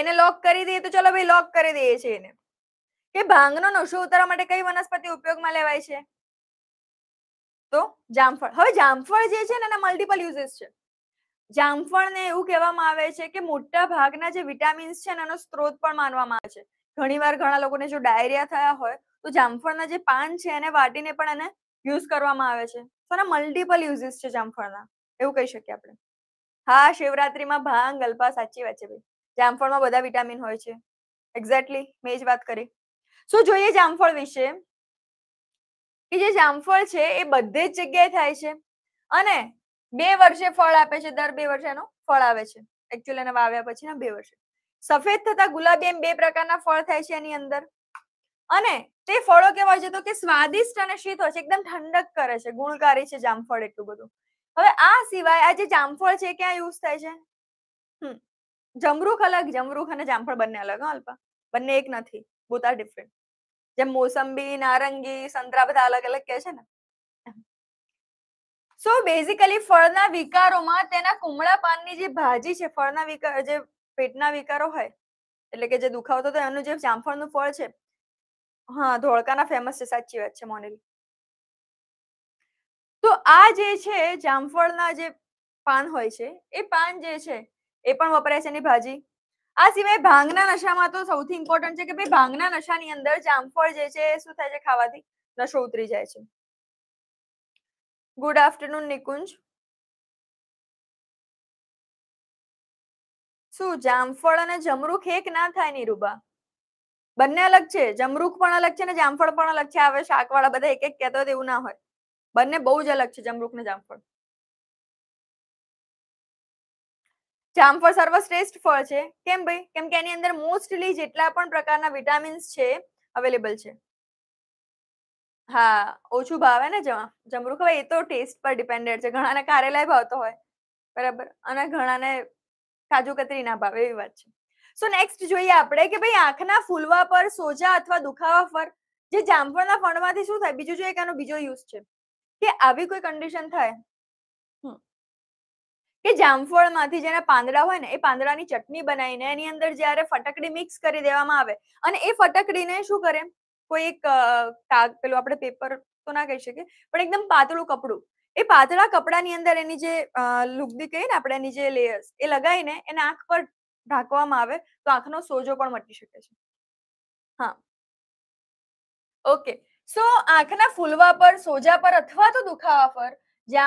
એને લોક કરી દઈએ તો ચલો ભાઈ લોક કરી દઈએ છીએ એને કે ભાંગનો નશો ઉતારવા માટે કઈ વનસ્પતિ ઉપયોગમાં લેવાય છે તો જામફળ હવે જામફળ જે છે ને એના મલ્ટીપલ યુઝિસ છે જામફળને એવું કહેવામાં આવે છે કે મોટા ભાગના જે વિટામિન્સ છે એનો સ્ત્રોત પણ માનવામાં આવે છે ઘણીવાર ઘણા લોકોને જો ડાયરિયા થયા હોય તો જામફળના જે પાન છે એને વાટીને પણ એને યુઝ કરવામાં આવે છે તો એના મલ્ટિપલ યુઝિસ છે જામફળના એવું કહી શકીએ આપણે હા શિવરાત્રીમાં ભાંગ ગલપા સાચી વાત છે ભાઈ જામફળમાં બધા વિટામિન હોય છે એક્ઝેક્ટલી મેં જ વાત કરી સો જોઈએ જામફળ વિશે કે જે જામફળ છે એ બધે જ જગ્યાએ થાય છે અને બે વર્ષે ફળ આપે છે દર બે વર્ષે એનું ફળ આવે છે એકચ્યુઅલી એને વાવ્યા પછી બે વર્ષે સફેદ થતા ગુલાબી એમ બે પ્રકારના ફળ થાય છે એની અંદર અને તે ફળો કેવા છે તો કે સ્વાદિષ્ટ અને શીત હોય છે એકદમ ઠંડક કરે છે ગુણકારી છે જામફળ એટલું બધું હવે આ સિવાય આ જે જામફળ છે ક્યાં યુઝ થાય છે જમરૂખ અલગ જમરૂખ અને જામફળ બંને અલગ અલ્પા બંને એક નથી બોથ ડિફરન્ટ જેમ મોસંબી નારંગી સંતરા બધા અલગ અલગ કે છે ને સો બેઝિકલી ફળના વિકારોમાં તેના કુમળા પાનની જે ભાજી છે ફળના વિકાર જે પેટના વિકારો હોય એટલે કે જે દુખાવતો હતો એનું જે જામફળનું ફળ છે હા ધોળકાના ફેમસ છે સાચી વાત છે મોનેલી તો આ જે છે જામફળના જે પાન હોય છે એ પાન જે છે એ પણ વપરાય છે એની ભાજી આ સિવાય ભાંગના નશામાં તો સૌથી ઇમ્પોર્ટન્ટ છે કે ભાઈ ભાંગના નશાની અંદર જામફળ જે છે શું થાય છે ખાવાથી નશો ઉતરી જાય છે ગુડ આફ્ટરનૂન નિકુંજ શું જામફળ અને જમરૂખ એક ના થાય નિરૂબા બંને અલગ છે જમરૂખ પણ અલગ છે ને જામફળ પણ અલગ છે હવે શાકવાળા બધા એક એક કહેતો એવું ના હોય બંને બહુ જ અલગ છે જમરૂખ ને જામફળ જામફળ સર્વશ્રેષ્ઠ ફળ છે કેમ ભાઈ કેમ કે એની અંદર મોસ્ટલી જેટલા પણ પ્રકારના વિટામિન્સ છે અવેલેબલ છે હા ઓછું ભાવે ને જમા જમરૂ ખબર એ તો ટેસ્ટ પર ડિપેન્ડેડ છે ઘણાને કારેલાય ભાવતો હોય બરાબર અને ઘણાને કાજુ કતરી ના ભાવે એવી વાત છે સો નેક્સ્ટ જોઈએ આપણે કે ભાઈ આંખના ફૂલવા પર સોજા અથવા દુખાવા પર જે જામફળના ફળમાંથી શું થાય બીજું જોઈએ કે આનો બીજો યુઝ છે કે આવી કોઈ કન્ડિશન થાય કે જામફળમાંથી જેના પાંદડા હોય ને એ પાંદડાની ચટણી બનાવીને એની અંદર જ્યારે ફટકડી મિક્સ કરી દેવામાં આવે અને એ ફટકડીને શું કરે કોઈ એક કાગ પેલું આપણે પેપર તો ના કહી શકીએ પણ એકદમ પાતળું કપડું એ પાતળા કપડાની અંદર એની જે લુગદી કહીએ ને આપણે એની જે લેયર્સ એ લગાવીને એને આંખ પર ઢાંકવામાં આવે તો આંખનો સોજો પણ મટી શકે છે હા ઓકે સો આંખના ફૂલવા પર સોજા પર અથવા તો દુખાવા પર જે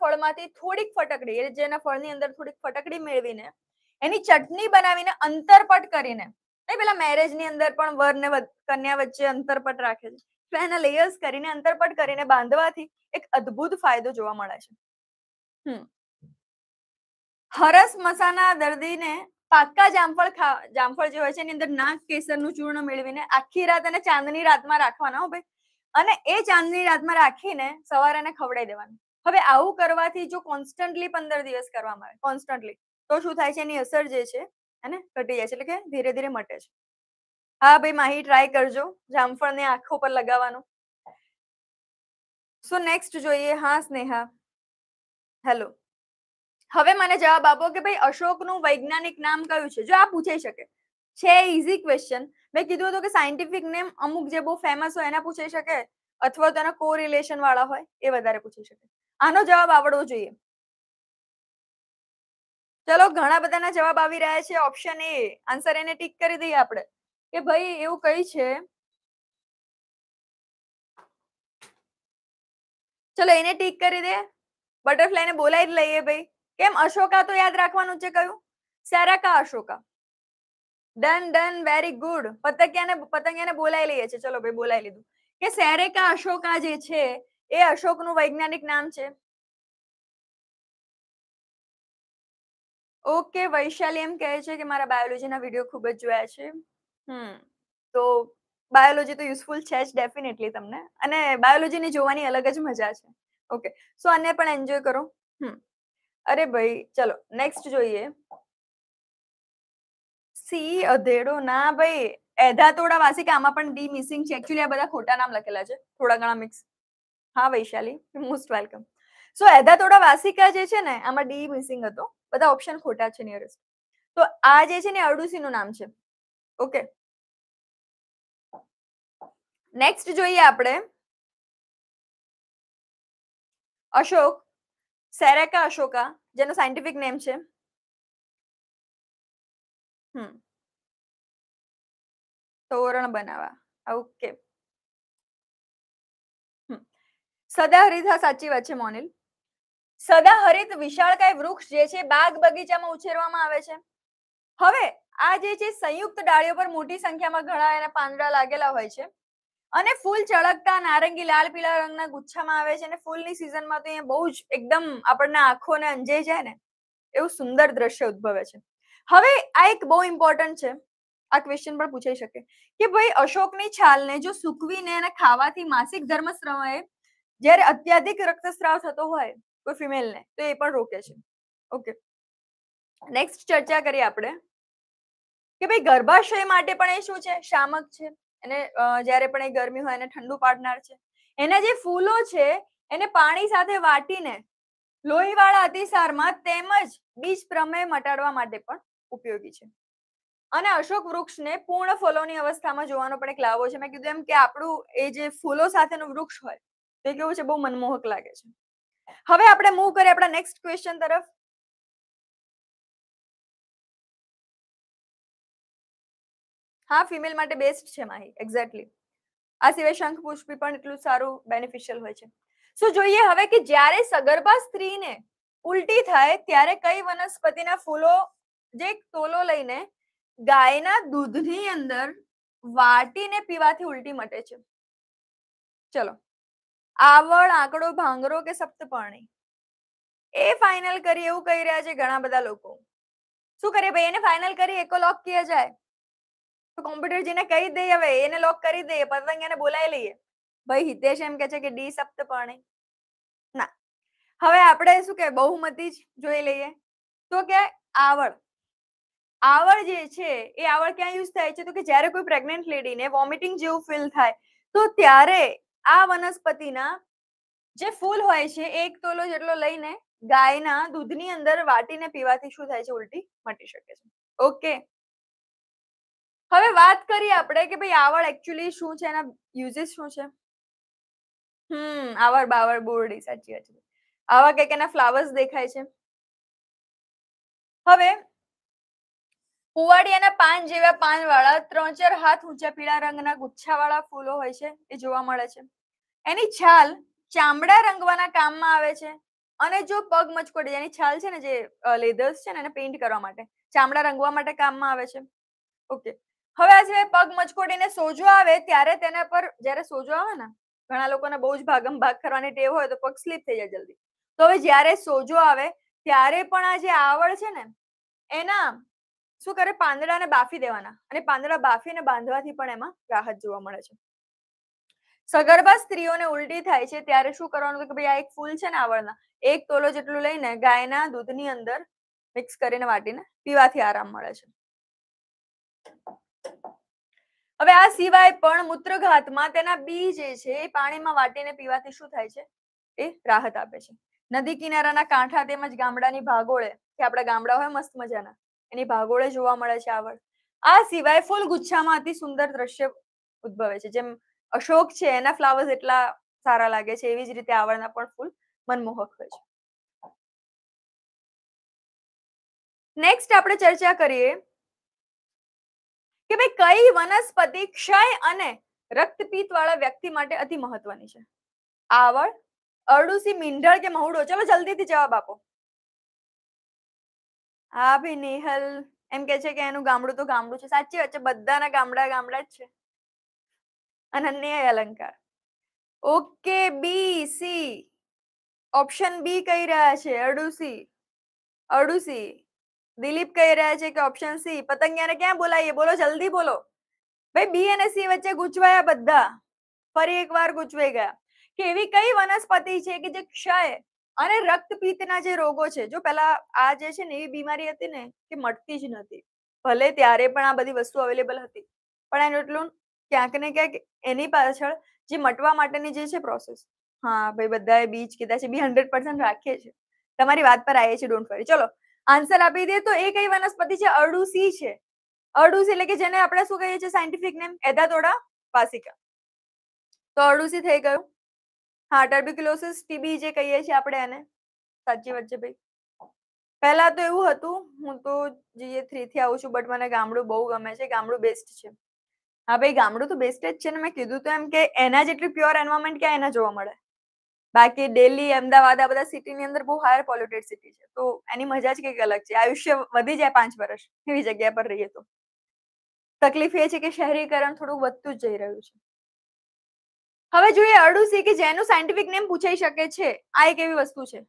ફળમાંથી થોડીક ફટકડી એટલે જેના ફળની અંદર થોડીક ફટકડી મેળવીને એની ચટણી બનાવીને અંતરપટ કરીને નહીં પેલા મેરેજની અંદર પણ વર ને કન્યા વચ્ચે અંતરપટ રાખે છે તો એના લેયર્સ કરીને અંતરપટ કરીને બાંધવાથી એક અદ્ભુત ફાયદો જોવા મળે છે હરસ મસાના દર્દીને પાક્કા જામફળ જામફળ જે હોય છે એની અંદર નાક કેસરનું ચૂર્ણ મેળવીને આખી રાત અને ચાંદની રાતમાં રાખવાના હો ભાઈ અને એ ચાંદની રાતમાં રાખીને સવારે એને ખવડાવી દેવાનું હવે આવું કરવાથી જો કોન્સ્ટન્ટલી પંદર દિવસ કરવામાં આવે કોન્સ્ટન્ટલી તો શું થાય છે એની અસર જે છે એને ઘટી જાય છે એટલે કે ધીરે ધીરે મટે છે હા ભાઈ માહી ટ્રાય કરજો જામફળને આંખો પર લગાવવાનું સો નેક્સ્ટ જોઈએ હા સ્નેહા હેલો હવે મને જવાબ આપો કે ભાઈ અશોકનું વૈજ્ઞાનિક નામ કયું છે જો આ પૂછાઈ શકે છે ઇઝી ક્વેશ્ચન મેં કીધું હતું કે સાયન્ટિફિક નેમ અમુક જે બહુ ફેમસ હોય એના પૂછાઈ શકે અથવા તો એના રિલેશન વાળા હોય એ વધારે પૂછી શકે આનો જવાબ આવડવો જોઈએ ચલો ઘણા બધાના જવાબ આવી રહ્યા છે ઓપ્શન એ આન્સર એને ટીક કરી દઈએ આપણે કે ભાઈ એવું કઈ છે ચલો એને ટીક કરી દે બટરફ્લાયને બોલાવી લઈએ ભાઈ કેમ અશોકા તો યાદ રાખવાનું છે કયું સેરાકા Ashoka done done very good પતંગિયાને પતંગિયાને બોલાવી લઈએ છે ચલો ભાઈ બોલાવી લીધું કે સેરેકા અશોકા જે છે એ અશોકનું વૈજ્ઞાનિક નામ છે ઓકે વૈશાલી એમ કહે છે કે મારા બાયોલોજીના વિડીયો ખૂબ જ જોયા છે હમ તો બાયોલોજી તો યુઝફુલ છે જ ડેફિનેટલી તમને અને બાયોલોજીને જોવાની અલગ જ મજા છે ઓકે સો આને પણ એન્જોય કરો હમ અરે ભાઈ ચલો નેક્સ્ટ જોઈએ સી અધેડો ના ભાઈ એધા તોડા વાસી કે આમાં પણ ડી મિસિંગ છે એકચ્યુઅલી આ બધા ખોટા નામ લખેલા છે થોડા ઘણા મિક્સ હા વૈશાલી મોસ્ટ વેલકમ સો એધાતોડા વાસિકા જે છે ને આમાં ડી મિસિંગ હતો બધા ઓપ્શન ખોટા છે નિયરેસ્ટ તો આ જે છે ને અરડુસીનું નામ છે ઓકે નેક્સ્ટ જોઈએ આપણે અશોક સેરેકા અશોકા જેનો સાયન્ટિફિક નેમ છે હમ તોરણ બનાવા ઓકે સદાહરિત હા સાચી વાત છે મોનિલ સદાહરિત વિશાળકાય વૃક્ષ જે છે બાગ બગીચામાં ઉછેરવામાં આવે છે હવે આ જે છે સંયુક્ત ડાળીઓ પર મોટી સંખ્યામાં ઘણા એના પાંદડા લાગેલા હોય છે અને ફૂલ ચળકતા નારંગી લાલ પીળા રંગના ગુચ્છામાં આવે છે અને ફૂલની સિઝનમાં તો અહીંયા બહુ જ એકદમ આપણને આંખોને અંજે જાય ને એવું સુંદર દ્રશ્ય ઉદ્ભવે છે હવે આ એક બહુ ઇમ્પોર્ટન્ટ છે આ ક્વેશ્ચન પણ પૂછાઈ શકે કે ભાઈ અશોકની છાલને જો સૂકવીને અને ખાવાથી માસિક ધર્મ સમયે જ્યારે અત્યાધિક રક્તસ્રાવ થતો હોય કોઈ ફિમેલને તો એ પણ રોકે છે ઓકે નેક્સ્ટ ચર્ચા કરીએ આપણે કે ભાઈ ગર્ભાશય માટે પણ એ શું છે શામક છે એને જ્યારે પણ એ ગરમી હોય એને ઠંડુ પાડનાર છે એના જે ફૂલો છે એને પાણી સાથે વાટીને લોહીવાળા અતિસારમાં તેમજ બીજ પ્રમેય મટાડવા માટે પણ ઉપયોગી છે અને અશોક વૃક્ષને પૂર્ણ ફૂલોની અવસ્થામાં જોવાનો પણ એક લાવો છે મેં કીધું એમ કે આપણું એ જે ફૂલો સાથેનું વૃક્ષ હોય તે કેવું છે બહુ મનમોહક લાગે છે હવે આપણે મૂવ કરીએ આપણા નેક્સ્ટ ક્વેશ્ચન તરફ હા ફિમેલ માટે બેસ્ટ છે માહી એક્ઝેક્ટલી આ સિવાય શંખ પુષ્પી પણ એટલું સારું બેનિફિશિયલ હોય છે શું જોઈએ હવે કે જ્યારે સગર્ભા સ્ત્રીને ઉલટી થાય ત્યારે કઈ વનસ્પતિના ફૂલો જે તોલો લઈને ગાયના દૂધની અંદર વાટીને પીવાથી ઉલટી મટે છે ચલો આવડ આંકડો ભાંગરો કે સપ્તપર્ણી એ ફાઇનલ કરી એવું કહી રહ્યા છે ઘણા બધા લોકો શું કરીએ ભાઈ એને ફાઇનલ કરી એકો લોક કહે જાય તો કોમ્પ્યુટર જેને કહી દઈએ હવે એને લોક કરી દઈએ પતંગ એને બોલાવી લઈએ ભાઈ હિતેશ એમ કે છે કે ડી સપ્તપર્ણી ના હવે આપણે શું કે બહુમતી જ જોઈ લઈએ તો કે આવડ આવડ જે છે એ આવડ ક્યાં યુઝ થાય છે તો કે જ્યારે કોઈ પ્રેગ્નન્ટ લેડીને વોમિટિંગ જેવું ફીલ થાય તો ત્યારે આ વનસ્પતિના જે ફૂલ હોય છે એક તોલો જેટલો લઈને ગાયના દૂધની અંદર વાટીને પીવાથી શું થાય છે ઉલટી મટી શકે છે ઓકે હવે વાત કરીએ આપણે કે ભાઈ આવળ એકચ્યુઅલી શું છે એના યુઝિસ શું છે હમ આવળ બાવળ બોરડી સાચી વાત છે આવા કંઈક એના ફ્લાવર્સ દેખાય છે હવે કુવાડી અને પાન જેવા પાનવાળા ત્રણ ચાર હાથ ઊંચા પીળા રંગના ગુચ્છા વાળા ફૂલો હોય છે એ જોવા મળે છે એની છાલ ચામડા રંગવાના કામમાં આવે છે અને જો પગ મચકોડી એની છાલ છે ને જે લેધર્સ છે ને એને પેઇન્ટ કરવા માટે ચામડા રંગવા માટે કામમાં આવે છે ઓકે હવે આ જે પગ મચકોડીને સોજો આવે ત્યારે તેના પર જ્યારે સોજો આવે ને ઘણા લોકોને બહુ જ ભાગમ ભાગ કરવાની ટેવ હોય તો પગ સ્લીપ થઈ જાય જલ્દી તો હવે જ્યારે સોજો આવે ત્યારે પણ આ જે આવડ છે ને એના શું કરે પાંદડાને બાફી દેવાના અને પાંદડા બાફીને બાંધવાથી પણ એમાં રાહત જોવા મળે છે સગર્ભા સ્ત્રીઓને ઉલટી થાય છે ત્યારે શું કરવાનું કે ભાઈ આ એક ફૂલ છે ને આવળના એક તોલો જેટલું લઈને ગાયના દૂધની અંદર મિક્સ કરીને વાટીને પીવાથી આરામ મળે છે હવે આ સિવાય પણ મૂત્રઘાતમાં તેના બી જે છે એ પાણીમાં વાટીને પીવાથી શું થાય છે એ રાહત આપે છે નદી કિનારાના કાંઠા તેમજ ગામડાની ભાગોળે કે આપણા ગામડા હોય મસ્ત મજાના એની ભાગોળે જોવા મળે છે આવડ આ સિવાય ફૂલ ગુચ્છામાં અતિ સુંદર દ્રશ્ય ઉદ્ભવે છે જેમ અશોક છે એના ફ્લાવર્સ એટલા સારા લાગે છે એવી જ રીતે આવડના પણ ફૂલ મનમોહક હોય છે નેક્સ્ટ આપણે ચર્ચા કરીએ કે ભાઈ કઈ વનસ્પતિ ક્ષય અને રક્તપિત્ત વાળા વ્યક્તિ માટે અતિ મહત્વની છે આવળ અરડુસી મીંઢળ કે મહુડો ચલો જલ્દીથી જવાબ આપો હા ભાઈ નિહલ એમ કે છે કે એનું ગામડું તો ગામડું છે સાચી વાત છે બધાના ગામડા ગામડા જ છે અનન્ય અલંકાર okay B C option B કહી રહ્યા છે અડુસી અડુસી દિલીપ કહી રહ્યા છે કે ઓપ્શન સી પતંગિયાને ક્યાં બોલાવીએ બોલો જલ્દી બોલો ભાઈ બી અને સી વચ્ચે ગુચવાયા બધા ફરી એકવાર ગુચવાઈ ગયા કે એવી કઈ વનસ્પતિ છે કે જે ક્ષય અને રક્તપિત્તના જે રોગો છે જો પેલા આ જે છે ને એવી બીમારી હતી ને કે મટતી જ નથી ભલે ત્યારે પણ આ બધી વસ્તુ અવેલેબલ હતી પણ એનું એટલું ક્યાંક ને ક્યાંક એની પાછળ જે મટવા માટેની જે છે પ્રોસેસ હા ભાઈ બધાએ બીજ કીધા છે બી હંડ્રેડ પર્સન્ટ રાખીએ છે તમારી વાત પર આવીએ છીએ ડોન્ટ ફરી ચલો આન્સર આપી દઈએ તો એ કઈ વનસ્પતિ છે અડુસી છે અડુસી એટલે કે જેને આપણે શું કહીએ છીએ સાયન્ટિફિક નેમ એદાતોડા પાસિકા તો અડુસી થઈ ગયું હા ટર્બિક્યુલોસિસ ટીબી જે કહીએ છીએ આપણે એને સાચી વચ્ચે ભાઈ પહેલા તો એવું હતું હું તો જીએ થ્રી થી આવું છું બટ મને ગામડું બહુ ગમે છે ગામડું બેસ્ટ છે હા ભાઈ ગામડું તો બેસ્ટ જ છે ને મેં કીધું તો એમ કે એના જેટલી પ્યોર એન્વાયરમેન્ટ ક્યાં એના જોવા મળે બાકી દિલ્હી અમદાવાદ આ બધા સિટીની અંદર બહુ હાયર પોલ્યુટેડ સિટી છે તો એની મજા જ કંઈક અલગ છે આયુષ્ય વધી જાય પાંચ વર્ષ એવી જગ્યા પર રહીએ તો તકલીફ એ છે કે શહેરીકરણ થોડું વધતું જ જઈ રહ્યું છે હવે જોઈએ અડુસી કે જેનું સાયન્ટિફિક નેમ પૂછાઈ શકે છે આ એક એવી વસ્તુ છે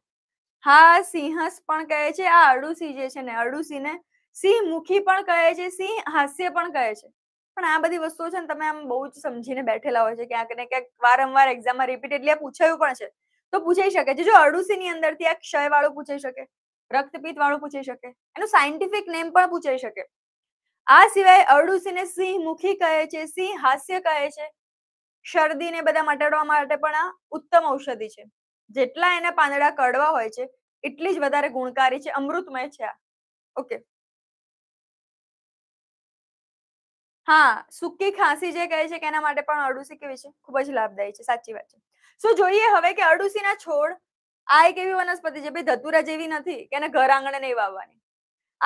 હા સિંહસ પણ કહે છે આ અડુસી જે છે ને અરડુસીને સિંહ મુખી પણ કહે છે સિંહ હાસ્ય પણ કહે છે પણ આ બધી વસ્તુઓ છે ને તમે આમ બહુ જ સમજીને બેઠેલા હોય છે ક્યાંક ને ક્યાંક વારંવાર એક્ઝામમાં રિપીટેડલી પૂછાયું પણ છે તો પૂછાઈ શકે છે જો અરડુસીની અંદરથી આ ક્ષય વાળું પૂછાઈ શકે રક્તપિત વાળું પૂછાઈ શકે એનું સાયન્ટિફિક નેમ પણ પૂછાઈ શકે આ સિવાય અરડુસીને સિંહ મુખી કહે છે સિંહ હાસ્ય કહે છે શરદી ને બધા મટાડવા માટે પણ આ ઉત્તમ ઔષધિ છે જેટલા એના પાંદડા કડવા હોય છે એટલી જ વધારે ગુણકારી છે અમૃતમય છે આ ઓકે હા સુકી ખાંસી જે કહે છે કે એના માટે પણ અડુસી કેવી છે ખૂબ જ લાભદાયી છે સાચી વાત છે સો જોઈએ હવે કે અડુસીના છોડ આ એક એવી વનસ્પતિ છે ભાઈ ધતુરા જેવી નથી કે એને ઘર આંગણે નહીં વાવવાની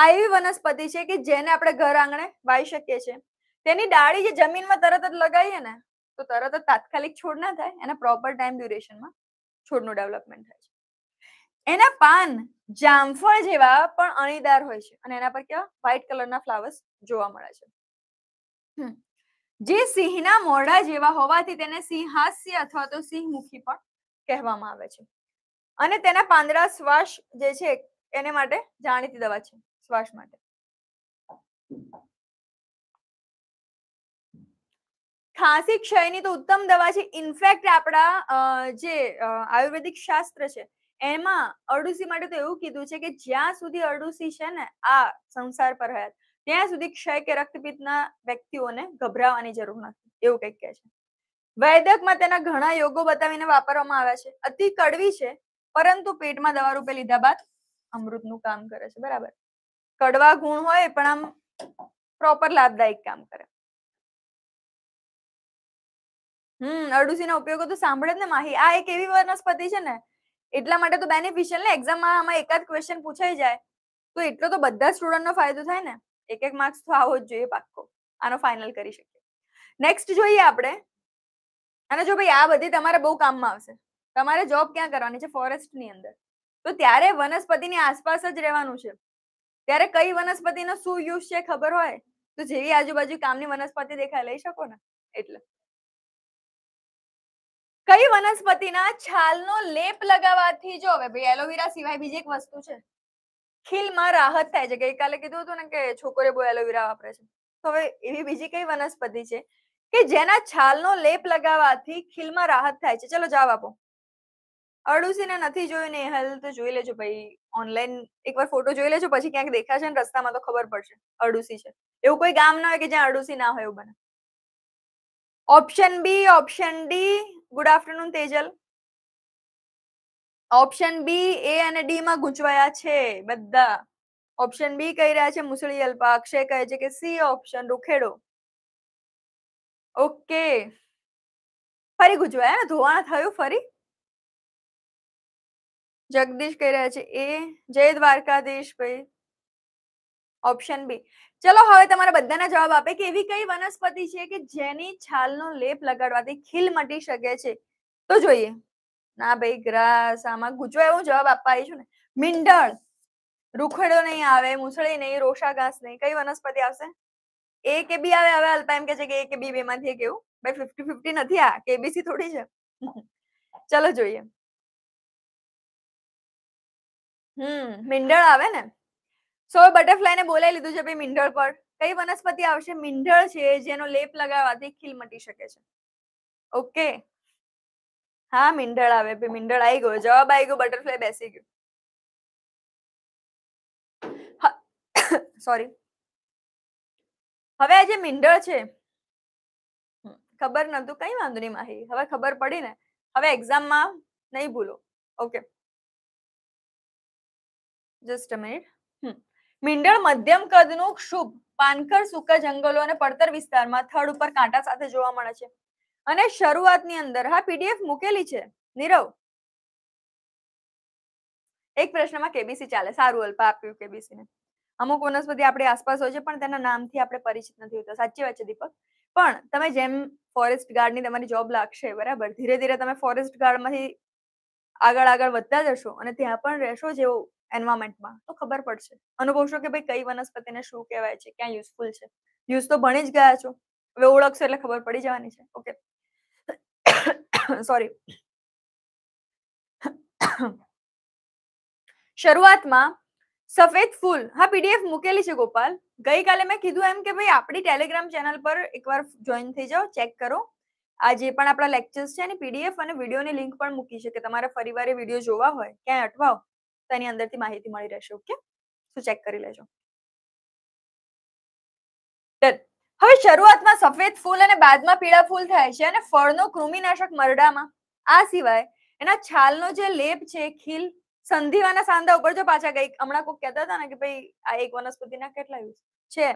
આ એવી વનસ્પતિ છે કે જેને આપણે ઘર આંગણે વાવી શકીએ છીએ તેની ડાળી જે જમીનમાં તરત જ લગાવીએ ને તો તરત જ તાત્કાલિક છોડ ના થાય એના પ્રોપર ટાઈમ ડ્યુરેશનમાં છોડનું ડેવલપમેન્ટ થાય છે એના પાન જામફળ જેવા પણ અણીદાર હોય છે અને એના પર કેવા વ્હાઇટ કલરના ફ્લાવર્સ જોવા મળે છે જે સિંહના મોઢા જેવા હોવાથી તેને સિંહાસ્ય અથવા તો સિંહમુખી પણ કહેવામાં આવે છે અને તેના પાંદડા શ્વાસ જે છે એને માટે જાણીતી દવા છે શ્વાસ માટે ખાંસી ક્ષયની તો ઉત્તમ દવા છે ઇનફેક્ટ આપણા જે આયુર્વેદિક શાસ્ત્ર છે એમાં અડુસી માટે તો એવું કીધું છે કે જ્યાં સુધી અડુસી છે ને આ સંસાર પર હયાત ત્યાં સુધી ક્ષય કે રક્તપિતના વ્યક્તિઓને ગભરાવાની જરૂર નથી એવું કંઈક કહે છે વૈદકમાં તેના ઘણા યોગો બતાવીને વાપરવામાં આવ્યા છે અતિ કડવી છે પરંતુ પેટમાં દવા રૂપે લીધા બાદ અમૃતનું કામ કરે છે બરાબર કડવા ગુણ હોય પણ આમ પ્રોપર લાભદાયક કામ કરે હમ અરડૂસીના ઉપયોગો તો સાંભળે જ ને માહી આ એક એવી વનસ્પતિ છે ને એટલા માટે તો બેનિફિશિયલ ને એક્ઝામમાં આમાં એકાદ ક્વેશ્ચન પૂછાઈ જાય તો એટલો તો બધા સ્ટુડન્ટ નો ફાયદો થાય ને એક એક માર્ક્સ તો આવો જ જોઈએ પાક્કો આનો ફાઇનલ કરી શકીએ નેક્સ્ટ જોઈએ આપણે અને જો ભાઈ આ બધી તમારે બહુ કામમાં આવશે તમારે જોબ ક્યાં કરવાની છે ફોરેસ્ટ ની અંદર તો ત્યારે વનસ્પતિની આસપાસ જ રહેવાનું છે ત્યારે કઈ વનસ્પતિનો શું યુઝ છે ખબર હોય તો જેવી આજુબાજુ કામની વનસ્પતિ દેખાય લઈ શકો ને એટલે કઈ વનસ્પતિના છાલનો લેપ લગાવવાથી જો હવે ભાઈ એલોવેરા સિવાય બીજી એક વસ્તુ છે ખીલમાં રાહત થાય છે ગઈકાલે કીધું હતું ને કે છોકરે બહુ એલોવેરા વાપરે છે તો હવે એવી બીજી કઈ વનસ્પતિ છે કે જેના છાલનો લેપ લગાવવાથી ખીલમાં રાહત થાય છે ચલો જવાબ આપો અડુસીને નથી જોયું ને હેલ તો જોઈ લેજો ભાઈ ઓનલાઈન એકવાર ફોટો જોઈ લેજો પછી ક્યાંક દેખાશે ને રસ્તામાં તો ખબર પડશે અડુસી છે એવું કોઈ ગામ ના હોય કે જ્યાં અડુસી ના હોય એવું બને option B option D good afternoon Tejal option B A અને ડી માં ગૂંચવાયા છે બધા ઓપ્શન બી કહી રહ્યા છે મુસળી અલ્પા અક્ષય કહે છે કે સી ઓપ્શન રૂખેડો ઓકે ફરી ગૂંચવાયા ને થયું ફરી જગદીશ કહી રહ્યા છે એ જય દ્વારકાધીશ ભાઈ ઓપ્શન બી ચલો હવે તમારા બધાના જવાબ આપે કે એવી કઈ વનસ્પતિ છે કે જેની છાલનો લેપ લગાડવાથી ખીલ મટી શકે છે તો જોઈએ ના ભાઈ ગ્રાસ આમાં ગુચો એવો જવાબ આપવા આવી છું ને મીંડળ રૂખડો નહીં આવે મૂછળી નહીં રોષા ઘાસ નહીં કઈ વનસ્પતિ આવશે એ કે બી આવે હવે અલ્પા એમ કે છે કે એ કે બી બે માંથી એક ભાઈ ફિફ્ટી ફિફ્ટી નથી આ કેબીસી થોડી છે ચલો જોઈએ હમ મીંડળ આવે ને સો બટરફ્લાયને બોલાવી લીધું છે ભાઈ મીંઢળ પર કઈ વનસ્પતિ આવશે મીંઢળ છે જેનો લેપ લગાવવાથી ખીલ મટી શકે છે ઓકે હા મીંઢળ આવે ભાઈ મીંઢળ આવી ગયો જવાબ આવી ગયો બટરફ્લાય બેસી ગયો સોરી હવે આ જે મીંડળ છે ખબર નતું કઈ વાંધો નહીં માહી હવે ખબર પડી ને હવે એક્ઝામમાં નહીં ભૂલો okay just a minute hmm મીંડળ મધ્યમ કદનું ક્ષુભ પાનખર સૂકા જંગલો અને પડતર વિસ્તારમાં થડ ઉપર કાંટા સાથે જોવા મળે છે અને શરૂઆતની અંદર હા પીડીએફ મૂકેલી છે નીરવ એક પ્રશ્નમાં કેબીસી ચાલે સારું અલ્પા આપ્યું કેબીસી ને અમુક વનસ્પતિ આપણી આસપાસ હોય છે પણ તેના નામથી આપણે પરિચિત નથી હોતા સાચી વાત છે દીપક પણ તમે જેમ ફોરેસ્ટ ગાર્ડની તમારી જોબ લાગશે બરાબર ધીરે ધીરે તમે ફોરેસ્ટ ગાર્ડમાંથી આગળ આગળ વધતા જશો અને ત્યાં પણ રહેશો જેવો એન્વામેન્ટમાં તો ખબર પડશે અનુભવશો કે ભાઈ કઈ વનસ્પતિને શું કહેવાય છે ક્યાં યુઝફુલ છે યુઝ તો ભણી જ ગયા છો હવે ઓળખશો એટલે ખબર પડી જવાની છે ઓકે સોરી શરૂઆતમાં સફેદ ફૂલ હા પીડીએફ મૂકેલી છે ગોપાલ ગઈકાલે મેં કીધું એમ કે ભાઈ આપણી ટેલિગ્રામ ચેનલ પર એકવાર જોઈન થઈ જાઓ ચેક કરો આ જે પણ આપણા લેક્ચર્સ છે એની પીડીએફ અને વિડીયોની લિંક પણ મૂકી છે કે તમારે ફરીવારે વિડીયો જોવા હોય ક્યાંય અટવાઓ તો અંદરથી માહિતી મળી રહેશે ઓકે શું ચેક કરી લેજો હવે શરૂઆતમાં સફેદ ફૂલ અને બાદમાં પીળા ફૂલ થાય છે અને ફળનો કૃમિનાશક મરડામાં આ સિવાય એના છાલનો જે લેપ છે ખીલ સંધિવાના સાંધા ઉપર જો પાછા ગઈ હમણાં કોઈ કહેતા હતા ને કે ભાઈ આ એક વનસ્પતિના કેટલા યુઝ છે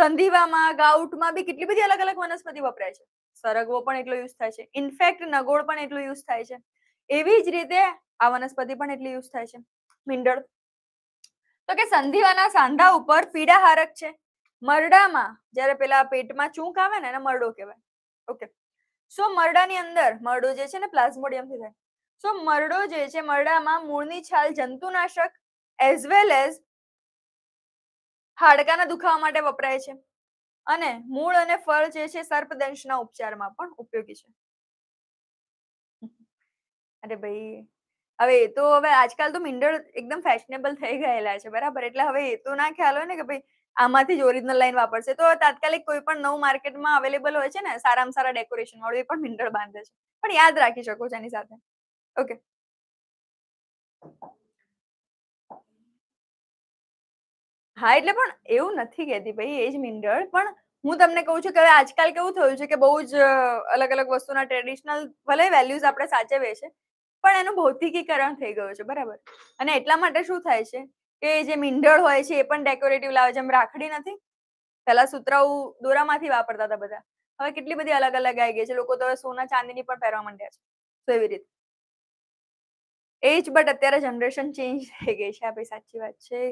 સંધિવામાં ગાઉટમાં બી કેટલી બધી અલગ અલગ વનસ્પતિ વપરાય છે સરગવો પણ એટલો યુઝ થાય છે ઇનફેક્ટ નગોળ પણ એટલો યુઝ થાય છે એવી જ રીતે આ વનસ્પતિ પણ એટલી યુઝ થાય છે ભીંડળ તો કે સંધિવાના સાંધા ઉપર પીડાહારક છે મરડામાં જ્યારે પેલા પેટમાં ચૂંક આવે ને એને મરડો કહેવાય ઓકે સો મરડાની અંદર મરડો જે છે ને પ્લાઝ્મોડિયમથી થાય સો મરડો જે છે મરડામાં મૂળની છાલ જંતુનાશક એઝ વેલ એઝ હાડકાના દુખાવા માટે વપરાય છે અને મૂળ અને ફળ જે છે સર્પદંશના ઉપચારમાં પણ ઉપયોગી છે અરે ભાઈ હવે એ તો હવે આજકાલ તો મીંડળ એકદમ ફેશનેબલ થઈ ગયેલા છે બરાબર એટલે હવે એ તો ના ખ્યાલ હોય ને કે ભાઈ આમાંથી જ ઓરિજિનલ લાઈન વાપરશે તો તાત્કાલિક કોઈ પણ નવું માર્કેટમાં અવેલેબલ હોય છે ને સારામાં સારા ડેકોરેશન વાળું એ પણ મીંડળ બાંધે છે પણ યાદ રાખી શકો છો એની સાથે ઓકે હા એટલે પણ એવું નથી કહેતી ભાઈ એ જ મીંડળ પણ હું તમને કહું છું કે હવે આજકાલ કેવું થયું છે કે બહુ જ અલગ અલગ વસ્તુના ટ્રેડિશનલ ભલે વેલ્યુઝ આપણે સાચવીએ છે પણ એનું ભૌતિકીકરણ થઈ ગયું છે બરાબર અને એટલા માટે શું થાય છે કે જે મીંઢળ હોય છે એ પણ ડેકોરેટિવ લાવે છે એમ રાખડી નથી પેલા સુતરાઉ દોરામાંથી વાપરતા હતા બધા હવે કેટલી બધી અલગ અલગ આવી ગઈ છે લોકો તો હવે સોના ચાંદીની પણ પહેરવા માંડ્યા છે તો એવી રીતે એ જ બટ અત્યારે જનરેશન ચેન્જ થઈ ગઈ છે ભાઈ સાચી વાત છે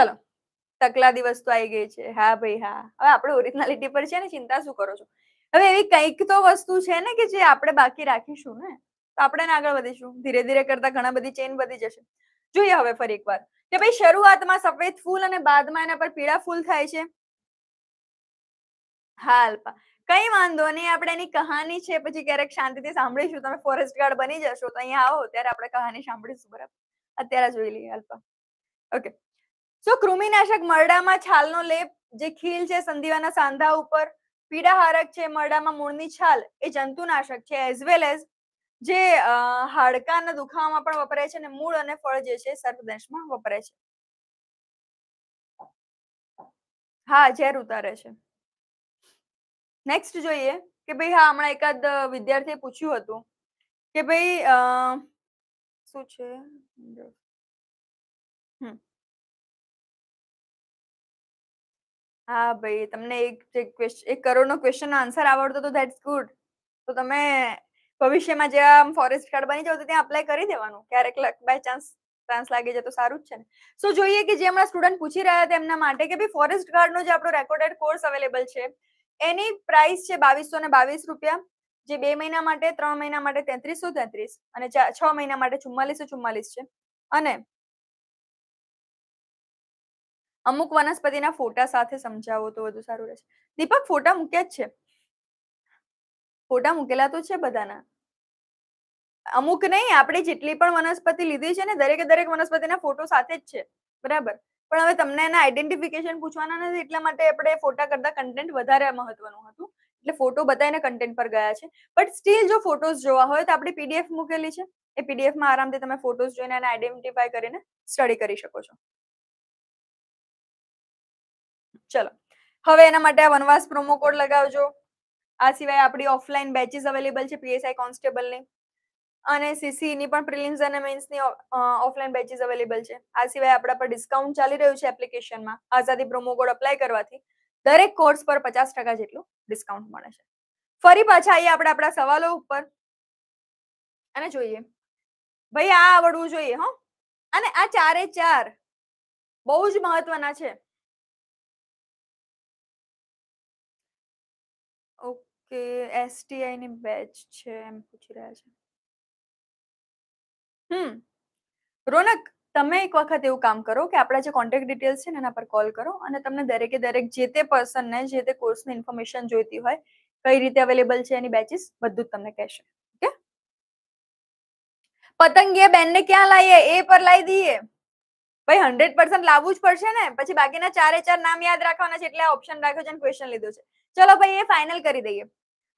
ચલો તકલાદી વસ્તુ આવી ગઈ છે હા ભાઈ હા હવે આપણે ઓરિજિનાલિટી પર છે ને ચિંતા શું કરો છો હવે એવી કંઈક તો વસ્તુ છે ને કે જે આપણે બાકી રાખીશું ને તો આપણે આગળ વધીશું ધીરે ધીરે કરતા ઘણા બધી ચેન વધી જશે જોઈએ હવે ફરી એક વાર કે ભાઈ શરૂઆતમાં સફેદ ફૂલ અને બાદમાં એના પર પીળા ફૂલ થાય છે હાલ કઈ વાંધો નહીં આપણે એની કહાની છે પછી ક્યારેક શાંતિથી સાંભળીશું તમે ફોરેસ્ટ ગાર્ડ બની જશો તો અહીંયા આવો ત્યારે આપણે કહાની સાંભળીશું બરાબર અત્યારે જોઈ લઈએ અલ્પા ઓકે સો કૃમિનાશક મરડામાં છાલનો લેપ જે ખીલ છે સંધિવાના સાંધા ઉપર પીડાહારક છે મરડામાં મૂળની છાલ એ જંતુનાશક છે એઝ વેલ એઝ જે હાડકાના દુખાવામાં પણ વપરાય છે અને મૂળ અને ફળ જે છે સર્પદંશમાં વપરાય છે હા ઝેર ઉતારે છે નેક્સ્ટ જોઈએ કે ભાઈ હા હમણાં એકાદ વિદ્યાર્થીએ પૂછ્યું હતું કે ભાઈ શું છે હા ભાઈ તમને એક જે ક્વેશ્ચન એક કરોડનો ક્વેશ્ચનનો આન્સર આવડતો તો ધેટ્સ ગુડ તો તમે ભવિષ્યમાં જે આમ ફોરેસ્ટ ગાર્ડ બની જાવ તો ત્યાં અપ્લાય કરી દેવાનું ક્યારેક બાય ચાન્સ ચાન્સ લાગી જાય તો સારું જ છે ને સો જોઈએ કે જે હમણાં સ્ટુડન્ટ પૂછી રહ્યા હતા એમના માટે કે ભાઈ ફોરેસ્ટ ગાર્ડનો જે આપણો રેકોર્ડેડ કોર્સ અવેલેબલ છે એની પ્રાઇસ છે બાવીસો ને બાવીસ રૂપિયા જે બે મહિના માટે ત્રણ મહિના માટે તેત્રીસો તેત્રીસ અને છ મહિના માટે ચુમ્માલીસો ચુમ્માલીસ છે અને અમુક વનસ્પતિના ફોટા સાથે સમજાવો તો વધુ સારું રહેશે દીપક ફોટા મૂક્યા જ છે ફોટા મૂકેલા તો છે બધાના અમુક નહીં આપણે જેટલી પણ વનસ્પતિ લીધી છે ને દરેકે દરેક વનસ્પતિના ફોટો સાથે જ છે બરાબર પણ હવે તમને એના આઈડેન્ટિફિકેશન પૂછવાના નથી એટલા માટે આપણે ફોટા કરતા કન્ટેન્ટ વધારે મહત્વનું હતું એટલે ફોટો બતાવીને કન્ટેન્ટ પર ગયા છે બટ સ્ટીલ જો ફોટોસ જોવા હોય તો આપણી પીડીએફ મૂકેલી છે એ પીડીએફમાં આરામથી તમે ફોટોસ જોઈને એને આઈડેન્ટિફાય કરીને સ્ટડી કરી શકો છો ચલો હવે એના માટે આ વનવાસ પ્રોમો કોડ લગાવજો આ સિવાય આપણી ઓફલાઈન બેચીસ અવેલેબલ છે પીએસઆઈ કોન્સ્ટેબલની અને સીસીની e પણ પ્રિલિમ્સ અને મેન્સની ઓફલાઈન બેચીસ અવેલેબલ છે આ સિવાય આપણા પર ડિસ્કાઉન્ટ ચાલી રહ્યું છે એપ્લિકેશનમાં આઝાદી પ્રોમો કોડ અપ્લાય કરવાથી દરેક કોર્સ પર પચાસ ટકા જેટલું ડિસ્કાઉન્ટ મળે છે ફરી પાછા આવીએ આપણે આપણા સવાલો ઉપર અને જોઈએ ભાઈ આ આવડવું જોઈએ હો અને આ ચારે ચાર બહુ જ મહત્વના છે કે એસટીઆઈ ની બેચ છે એમ પૂછી રહ્યા છે હમ રોનક તમે એક વખત એવું કામ કરો કે આપણા જે કોન્ટેક્ટ ડિટેલ્સ છે ને એના પર કોલ કરો અને તમને દરેકે દરેક જે તે પર્સનને જે તે કોર્સની ઇન્ફોર્મેશન જોઈતી હોય કઈ રીતે અવેલેબલ છે એની બેચીસ બધું જ તમને કહેશે ઓકે પતંગીએ બેનને ક્યાં લાવીએ એ પર લાવી દઈએ ભાઈ હંડ્રેડ પર્સન્ટ લાવવું જ પડશે ને પછી બાકીના ચારે ચાર નામ યાદ રાખવાના છે એટલે આ ઓપ્શન રાખ્યો છે અને ક્વેશ્ચન લીધો છે ચલો ભાઈ એ ફાઇનલ કરી દઈએ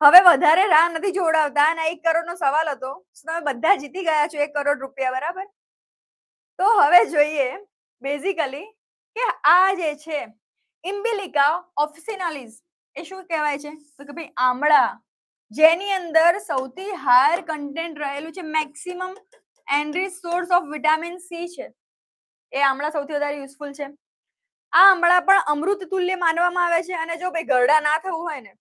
હવે વધારે રાહ નથી જોડાવતા અને એક કરોડનો સવાલ હતો તમે બધા જીતી ગયા છો એક કરોડ રૂપિયા બરાબર તો હવે જોઈએ બેઝિકલી કે આ જે છે ઇમ્બિલિકા ઓફિસિનાલિસ એ શું કહેવાય છે તો કે ભાઈ આમળા જેની અંદર સૌથી હાયર કન્ટેન્ટ રહેલું છે મેક્સિમમ એન્ડ્રી સોર્સ ઓફ વિટામિન સી છે એ આમળા સૌથી વધારે યુઝફુલ છે આ આમળા પણ અમૃત તુલ્ય માનવામાં આવે છે અને જો ભાઈ ગરડા ના થવું હોય ને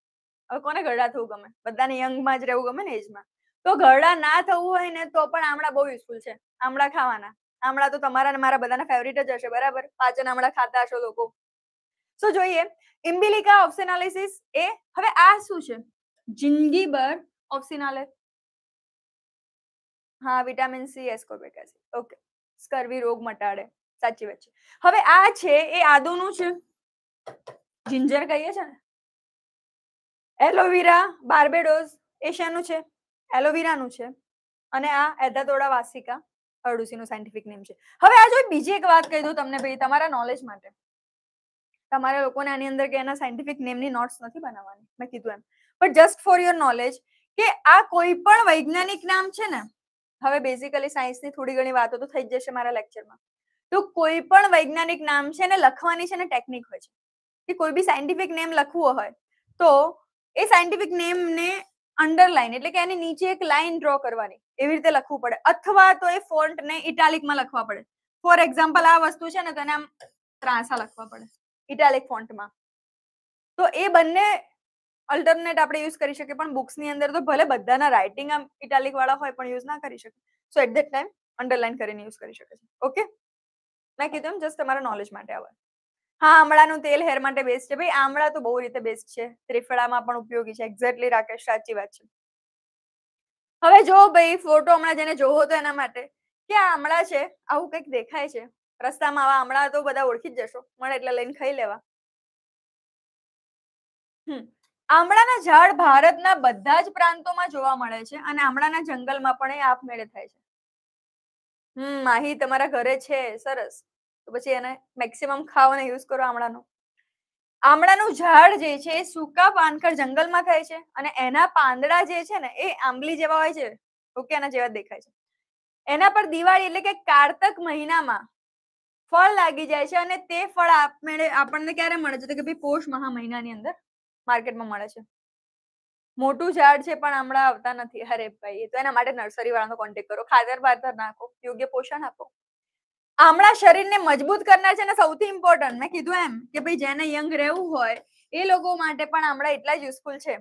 હવે કોને ઘરડા થવું ગમે બધાને યંગમાં જ રહેવું ગમે ને એજમાં તો ઘરડા ના થવું હોય ને તો પણ આમળા બહુ યુઝફુલ છે આમળા ખાવાના આમળા તો તમારા ને મારા બધાના ફેવરિટ જ હશે બરાબર પાચન આમળા ખાતા હશો લોકો સો જોઈએ ઇમ્બિલિકા ઓપ્સિનાલિસિસ એ હવે આ શું છે જિંદગીભર ઓપ્સિનાલે હા વિટામિન સી એસ્કોર્બેકાસી ઓકે સ્કર્વી રોગ મટાડે સાચી વાત છે હવે આ છે એ આદુનું છે જિંજર કહીએ છે ને એલોવેરા બાર્બેડોઝ એશિયાનું છે એલોવેરાનું છે અને આ એદાતોડા વાસિકા અરડુસીનું સાયન્ટિફિક નેમ છે હવે આ જો બીજી એક વાત કહી દઉં તમને ભાઈ તમારા નોલેજ માટે તમારા લોકોને આની અંદર કે એના સાયન્ટિફિક નેમની નોટ્સ નથી બનાવવાની મેં કીધું એમ but just for your knowledge કે આ કોઈ પણ વૈજ્ઞાનિક નામ છે ને હવે બેઝિકલી સાયન્સની થોડી ઘણી વાતો તો થઈ જશે મારા લેક્ચરમાં તો કોઈ પણ વૈજ્ઞાનિક નામ છે ને લખવાની છે ને ટેકનિક હોય છે કે કોઈ બી સાયન્ટિફિક નેમ લખવો હોય તો એ સાયન્ટિફિક નેમ ને અંડરલાઈન એટલે કે એની નીચે એક લાઈન ડ્રો કરવાની એવી રીતે લખવું પડે અથવા તો એ ફોન્ટ ને ઇટાલિકમાં લખવા પડે ફોર એક્ઝામ્પલ આ વસ્તુ છે ને તેને આમ ત્રાસા લખવા પડે ઇટાલિક ફોન્ટમાં તો એ બંને અલ્ટરનેટ આપણે યુઝ કરી શકીએ પણ બુક્સની અંદર તો ભલે બધાના રાઇટિંગ આમ ઇટાલિક વાળા હોય પણ યુઝ ના કરી શકે so at that time underline કરીને યુઝ કરી શકે છે ઓકે મેં કીધું એમ જસ્ટ તમારા નોલેજ માટે આવે હા આમળાનું તેલ હેર માટે બેસ્ટ છે ભાઈ આમળા તો બહુ રીતે બેસ્ટ છે ત્રિફળામાં પણ ઉપયોગી છે એક્ઝેક્ટલી રાકેશ સાચી વાત છે હવે જો ભાઈ ફોટો હમણાં જેને જોવો તો એના માટે કે આ આમળા છે આવું કંઈક દેખાય છે રસ્તામાં આવા આમળા તો બધા ઓળખી જ જશો મળે એટલે લઈને ખાઈ લેવા આમળાના ઝાડ ભારતના બધા જ પ્રાંતોમાં જોવા મળે છે અને આમળાના જંગલમાં પણ એ આપમેળે થાય છે હમ માહી તમારા ઘરે છે સરસ પછી એને મેક્સિમમ ખાઓ અને યુઝ કરો આમળાનો આમળાનું ઝાડ જે છે એ સૂકા પાનખર જંગલમાં થાય છે અને એના પાંદડા જે છે ને એ આંબલી જેવા હોય છે ઓકે એના જેવા દેખાય છે એના પર દિવાળી એટલે કે કારતક મહિનામાં ફળ લાગી જાય છે અને તે ફળ આપમેળે આપણને ક્યારે મળે છે તો કે ભાઈ પોષ મહા મહિનાની અંદર માર્કેટમાં મળે છે મોટું ઝાડ છે પણ હમણાં આવતા નથી અરે ભાઈ તો એના માટે નર્સરી વાળાનો કોન્ટેક્ટ કરો ખાતર બાતર નાખો યોગ્ય પોષણ આપો આમળા શરીરને મજબૂત કરનાર છે ને સૌથી ઇમ્પોર્ટન્ટ મેં કીધું એમ કે ભાઈ જેને યંગ રહેવું હોય એ લોકો માટે પણ આમળા એટલા જ યુઝફુલ છે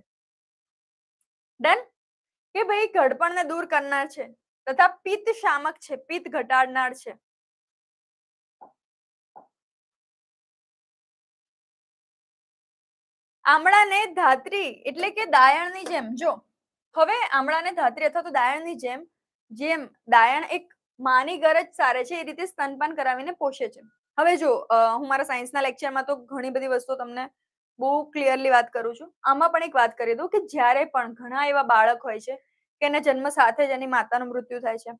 ડન કે ભાઈ ઘડપણને દૂર કરનાર છે તથા પિત્ત શામક છે પિત્ત ઘટાડનાર છે આમળાને ધાત્રી એટલે કે દાયણની જેમ જો હવે આમળાને ધાત્રી અથવા તો દાયણની જેમ જેમ દાયણ એક માની ગરજ સારે છે એ રીતે સ્તનપાન કરાવીને પોષે છે હવે જો હું મારા સાયન્સના લેક્ચરમાં તો ઘણી બધી વસ્તુ તમને બહુ ક્લિયરલી વાત કરું છું આમાં પણ એક વાત કરી દઉં કે જ્યારે પણ ઘણા એવા બાળક હોય છે કે એના જન્મ સાથે જ એની માતાનું મૃત્યુ થાય છે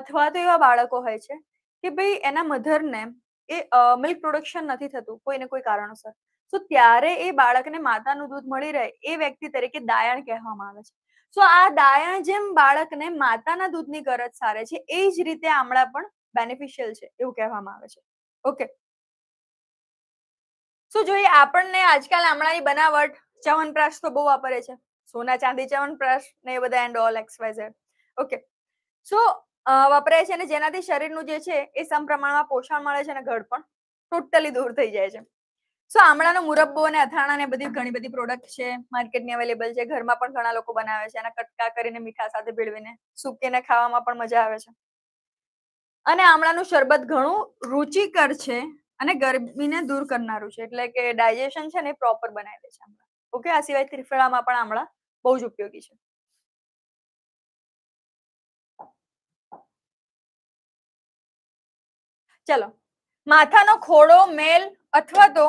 અથવા તો એવા બાળકો હોય છે કે ભાઈ એના મધરને એ મિલ્ક પ્રોડક્શન નથી થતું કોઈને કોઈ કારણોસર તો ત્યારે એ બાળકને માતાનું દૂધ મળી રહે એ વ્યક્તિ તરીકે દાયણ કહેવામાં આવે છે સો આ દાયણ જેમ બાળકને માતાના દૂધની ગરજ સારે છે એ જ રીતે આમળા પણ બેનિફિશિયલ છે એવું કહેવામાં આવે છે ઓકે શું જોઈએ આપણને આજકાલ આમળાની બનાવટ ચવનપ્રાશ તો બહુ વાપરે છે સોના ચાંદી ચવનપ્રાશ ને એ બધા and all X Y okay so વપરાય છે અને જેનાથી શરીરનું જે છે એ સમપ્રમાણમાં પોષણ મળે છે અને ઘડ પણ ટોટલી દૂર થઈ જાય છે સો આમળાનો મુરબ્બો અને અથાણા ને બધી ઘણી બધી પ્રોડક્ટ છે માર્કેટની અવેલેબલ છે ઘરમાં પણ ઘણા લોકો બનાવે છે એના કટકા કરીને મીઠા સાથે ભેળવીને સૂકીને ખાવામાં પણ મજા આવે છે અને આમળાનું શરબત ઘણું રુચિકર છે અને ગરમીને દૂર કરનારું છે એટલે કે ડાયજેશન છે ને પ્રોપર બનાવી છે ઓકે આ સિવાય ત્રિફળામાં પણ આમળા બહુ જ ઉપયોગી છે ચલો માથાનો ખોડો મેલ અથવા તો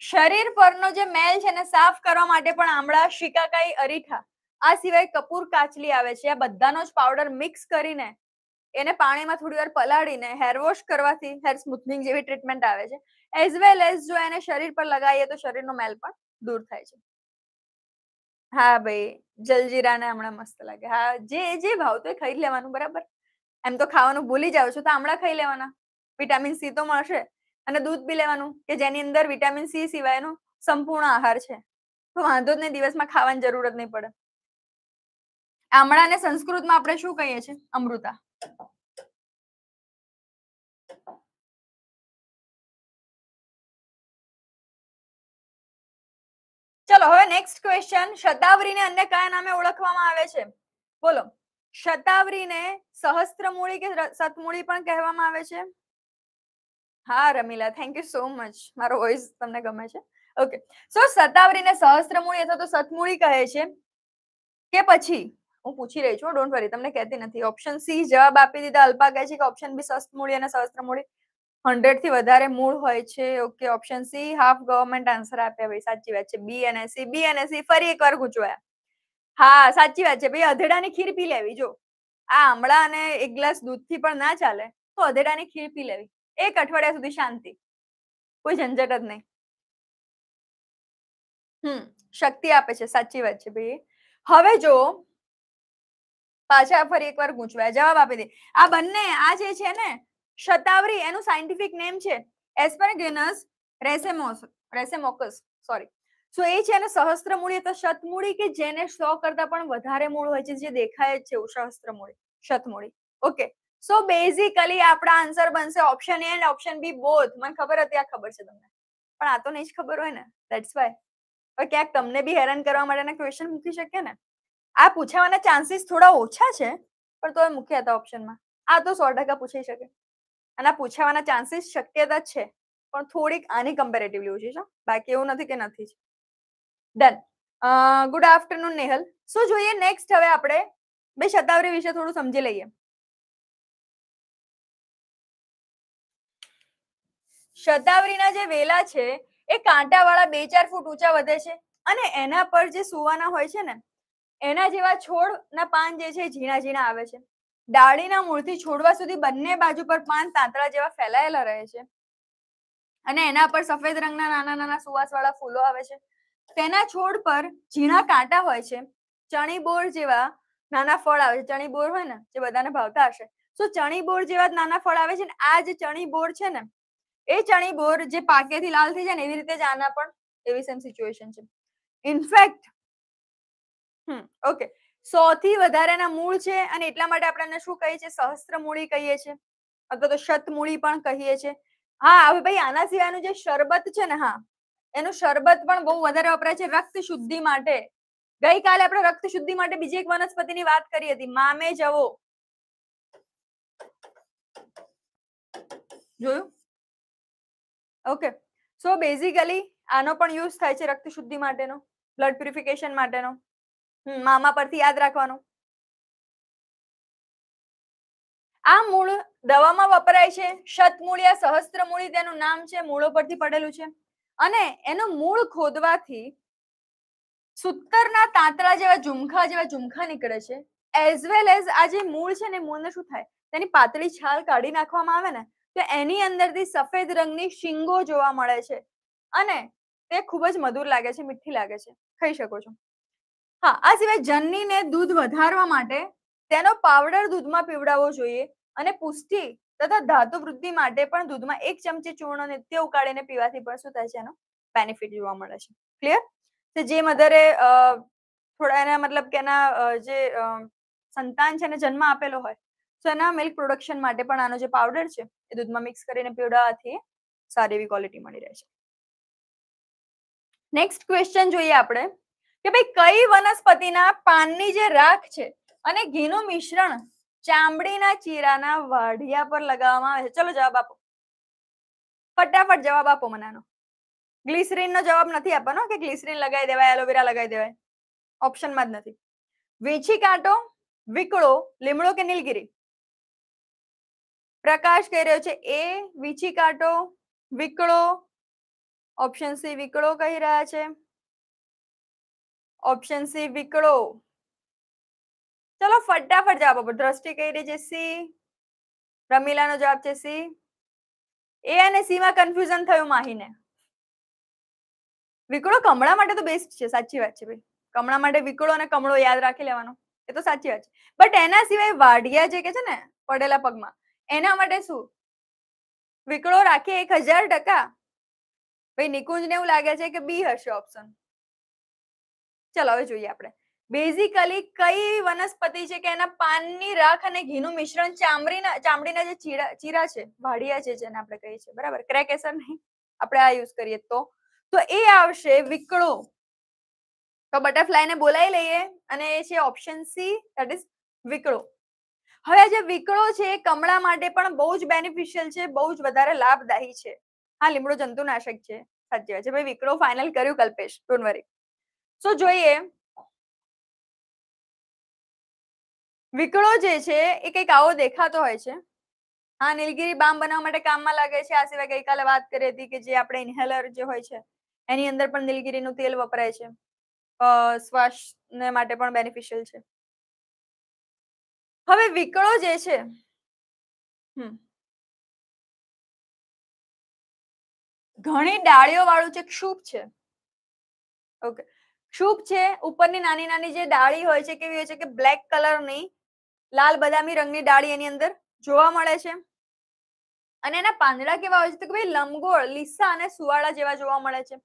શરીર પરનો જે મેલ છે એને સાફ કરવા માટે પણ આમળા શિકાકાઈ અરીઠા આ સિવાય કપૂર કાચલી આવે છે આ બધાનો જ પાવડર મિક્સ કરીને એને પાણીમાં થોડી વાર પલાળીને હેર વોશ કરવાથી હેર સ્મૂથનિંગ જેવી ટ્રીટમેન્ટ આવે છે એઝ વેલ એઝ જો એને શરીર પર લગાવીએ તો શરીરનો મેલ પણ દૂર થાય છે હા ભાઈ જલજીરાને હમણાં મસ્ત લાગે હા જે જે ભાવતો એ ખાઈ લેવાનું બરાબર એમ તો ખાવાનું ભૂલી જાવ છો તો હમણાં ખાઈ લેવાના વિટામિન સી તો મળશે અને દૂધ બી લેવાનું કે જેની અંદર વિટામિન સી સિવાયનો સંપૂર્ણ આહાર છે તો વાંધો જ નહીં દિવસમાં ખાવાની જરૂર જ નહીં પડે આમળાને સંસ્કૃતમાં આપણે શું કહીએ છીએ અમૃતા ચલો હવે નેક્સ્ટ ક્વેશ્ચન શતાવરીને અન્ય કયા નામે ઓળખવામાં આવે છે બોલો શતાવરીને સહસ્ત્રમૂળી કે સતમૂળી પણ કહેવામાં આવે છે હા Ramila thank you so much મારો વોઇસ તમને ગમે છે ઓકે સો સતાવરીને સહસ્ત્રમૂળી અથવા તો સતમૂળી કહે છે કે પછી હું પૂછી રહી છું ડોન્ટ વરી તમને કહેતી નથી ઓપ્શન સી જવાબ આપી દીધા અલ્પા કહે છે કે ઓપ્શન બી સસ્તમૂળી અને સહસ્ત્રમૂળી હંડ્રેડ થી વધારે મૂળ હોય છે okay option C half government answer આપ્યા ભાઈ સાચી વાત છે બી અને સી બી અને સી ફરી એકવાર ગૂંચવાયા હા સાચી વાત છે ભાઈ અધેડાની ખીર પી લેવી જો આ આમળા અને એક ગ્લાસ દૂધ થી પણ ના ચાલે તો અધેડાની ખીર પી લેવી એક અઠવાડિયા સુધી શાંતિ કોઈ ઝંઝટ જ નહીં હમ શક્તિ આપે છે સાચી વાત છે ભાઈ હવે જો પાછા ફરી એકવાર ગૂંચવાય જવાબ આપી દે આ બંને આ જે છે ને શતાવરી એનું સાયન્ટિફિક નેમ છે એસ્પરગેનસ રેસેમોસ રેસેમોકસ સોરી સો એ છે ને સહસ્ત્રમૂળી અથવા શતમૂળી કે જેને સો કરતા પણ વધારે મૂળ હોય છે જે દેખાય જ છે એવું સહસ્ત્રમૂળી શતમૂળી ઓકે સો બેઝિકલી આપણા આન્સર બનશે option A and option B both મને ખબર હતી આ ખબર છે તમને પણ આ તો નહીં જ ખબર હોય ને ધેટ્સ વાય પણ ક્યાંક તમને બી હેરાન કરવા માટેના ક્વેશ્ચન મૂકી શકે ને આ પૂછાવાના ચાન્સીસ થોડા ઓછા છે પણ તો એ મૂક્યા હતા ઓપ્શનમાં આ તો સો ટકા પૂછાઈ શકે અને આ પૂછાવાના ચાન્સીસ શક્યતા છે પણ થોડીક આની કમ્પેરેટિવલી ઓછી છે બાકી એવું નથી કે નથી ડન ગુડ આફ્ટરનૂન નેહલ શું જોઈએ નેક્સ્ટ હવે આપણે બે શતાવરી વિશે થોડું સમજી લઈએ શતાવરીના જે વેલા છે એ કાંટાવાળા બે ચાર ફૂટ ઊંચા વધે છે અને એના પર જે સુવાના હોય છે ને એના જેવા છોડના પાન જે છે ઝીણા ઝીણા આવે છે ડાળીના મૂળથી છોડવા સુધી બંને બાજુ પર પાન તાંતળા જેવા ફેલાયેલા રહે છે અને એના પર સફેદ રંગના નાના નાના સુવાસ વાળા ફૂલો આવે છે તેના છોડ પર ઝીણા કાંટા હોય છે ચણીબોર જેવા નાના ફળ આવે છે ચણીબોર હોય ને જે બધાને ભાવતા હશે તો ચણીબોર જેવા નાના ફળ આવે છે ને આ જે ચણીબોર છે ને એ ચણી બોર જે પાકેથી લાલ થઈ જાય ને એવી રીતે જ આના પણ એવી સેમ સિચ્યુએશન છે ઇનફેક્ટ હમ ઓકે સો થી વધારેના મૂળ છે અને એટલા માટે આપણે શું કહીએ છીએ સહસ્ત્ર મૂળી કહીએ છીએ અથવા તો શતમૂળી પણ કહીએ છીએ હા હવે ભાઈ આના સિવાયનું જે શરબત છે ને હા એનું શરબત પણ બહુ વધારે વપરાય છે રક્ત શુદ્ધિ માટે ગઈકાલે આપણે રક્ત શુદ્ધિ માટે બીજી એક વનસ્પતિની વાત કરી હતી મામે જવો જોયું ઓકે સો બેઝિકલી આનો પણ યુઝ થાય છે રક્ત શુદ્ધિ માટેનો બ્લડ પ્યુરિફિકેશન માટેનો મામા પરથી યાદ રાખવાનું આ મૂળ દવામાં વપરાય છે શતમૂળિયા સહસ્ત્રમૂળી તેનું નામ છે મૂળો પરથી પડેલું છે અને એનું મૂળ ખોદવાથી સુતરના તાંતરા જેવા ઝુમખા જેવા ઝુમખા નીકળે છે એઝ વેલ એઝ આ જે મૂળ છે ને મૂળને શું થાય તેની પાતળી છાલ કાઢી નાખવામાં આવે ને કે એની અંદરથી સફેદ રંગની શીંગો જોવા મળે છે અને તે ખૂબ જ મધુર લાગે છે મીઠી લાગે છે ખાઈ શકો છો હા આ સિવાય જન્નીને દૂધ વધારવા માટે તેનો પાવડર દૂધમાં પીવડાવવો જોઈએ અને પુષ્ટિ તથા ધાતુ વૃદ્ધિ માટે પણ દૂધમાં એક ચમચી ચૂર્ણ નિત્ય ઉકાળીને પીવાથી પણ શું થાય છે એનો બેનિફિટ જોવા મળે છે ક્લિયર તો જે મધરે થોડા એના મતલબ કે એના જે સંતાન છે એને જન્મ આપેલો હોય ચના મિલ્ક પ્રોડક્શન માટે પણ આનો જે પાવડર છે એ દૂધમાં મિક્સ કરીને પીવડાવવાથી સારી એવી ક્વોલિટી મળી રહે છે નેક્સ્ટ ક્વેશ્ચન જોઈએ આપણે કે ભાઈ કઈ વનસ્પતિના પાનની જે રાખ છે અને ઘીનું મિશ્રણ ચામડીના ચીરાના વાઢિયા પર લગાવવામાં આવે છે ચલો જવાબ આપો ફટાફટ જવાબ આપો મને આનો ગ્લિસરીનનો જવાબ નથી આપવાનો કે ગ્લિસરીન લગાવી દેવાય એલોવેરા લગાવી દેવાય ઓપ્શનમાં જ નથી વેચી કાંટો વીકળો લીમડો કે નીલગીરી પ્રકાશ કહી રહ્યો છે એ વીછી કાટો વિકળો ઓપ્શન સી વિકળો કહી રહ્યા છે ઓપ્શન સી વિકળો ચલો ફટાફટ જવાબ આપો દ્રષ્ટિ કહી રહી છે સી રમીલાનો જવાબ છે સી એ અને સી માં કન્ફ્યુઝન થયું માહીને વિકળો કમળા માટે તો બેસ્ટ છે સાચી વાત છે ભાઈ કમળા માટે વિકળો અને કમળો યાદ રાખી લેવાનો એ તો સાચી વાત છે બટ એના સિવાય વાડિયા જે કે છે ને પડેલા પગમાં એના માટે શું વિકળો રાખે એક હજાર ટકા ભાઈ નિકુંજ ને એવું લાગે છે કે બી હશે ઓપ્શન ચલો હવે જોઈએ આપણે બેઝિકલી કઈ વનસ્પતિ છે કે એના પાનની રાખ અને ઘીનું મિશ્રણ ચામડીના ચામડીના જે ચીરા ચીરા છે વાડિયા છે જેને આપણે કહીએ છીએ બરાબર ક્રેક એસર નહીં આપણે આ યુઝ કરીએ તો તો એ આવશે વિકળો તો બટરફ્લાયને બોલાવી લઈએ અને એ છે ઓપ્શન સી ધેટ ઇઝ વિકળો હવે આ જે વિકળો છે એ કમળા માટે પણ બહુ જ બેનિફિશિયલ છે બહુ જ વધારે લાભદાયી છે હા લીમડો જંતુનાશક છે સાચી વાત છે ભાઈ વિકળો ફાઇનલ કર્યું કલ્પેશ ડોન્ટ વરી સો જોઈએ વિકળો જે છે એ કંઈક આવો દેખાતો હોય છે હા નીલગીરી બામ બનાવવા માટે કામમાં લાગે છે આ સિવાય ગઈકાલે વાત કરી હતી કે જે આપણે ઇન્હેલર જે હોય છે એની અંદર પણ નીલગીરીનું તેલ વપરાય છે શ્વાસ ને માટે પણ બેનિફિશિયલ છે હવે વિકળો જે છે ઘણી ડાળીઓ વાળું છે ક્ષુપ છે ઓકે ક્ષુપ છે ઉપરની નાની નાની જે ડાળી હોય છે કેવી હોય છે કે બ્લેક કલર કલરની લાલ બદામી રંગની ડાળી એની અંદર જોવા મળે છે અને એના પાંદડા કેવા હોય છે તો કે ભાઈ લંબગોળ લીસા અને સુવાળા જેવા જોવા મળે છે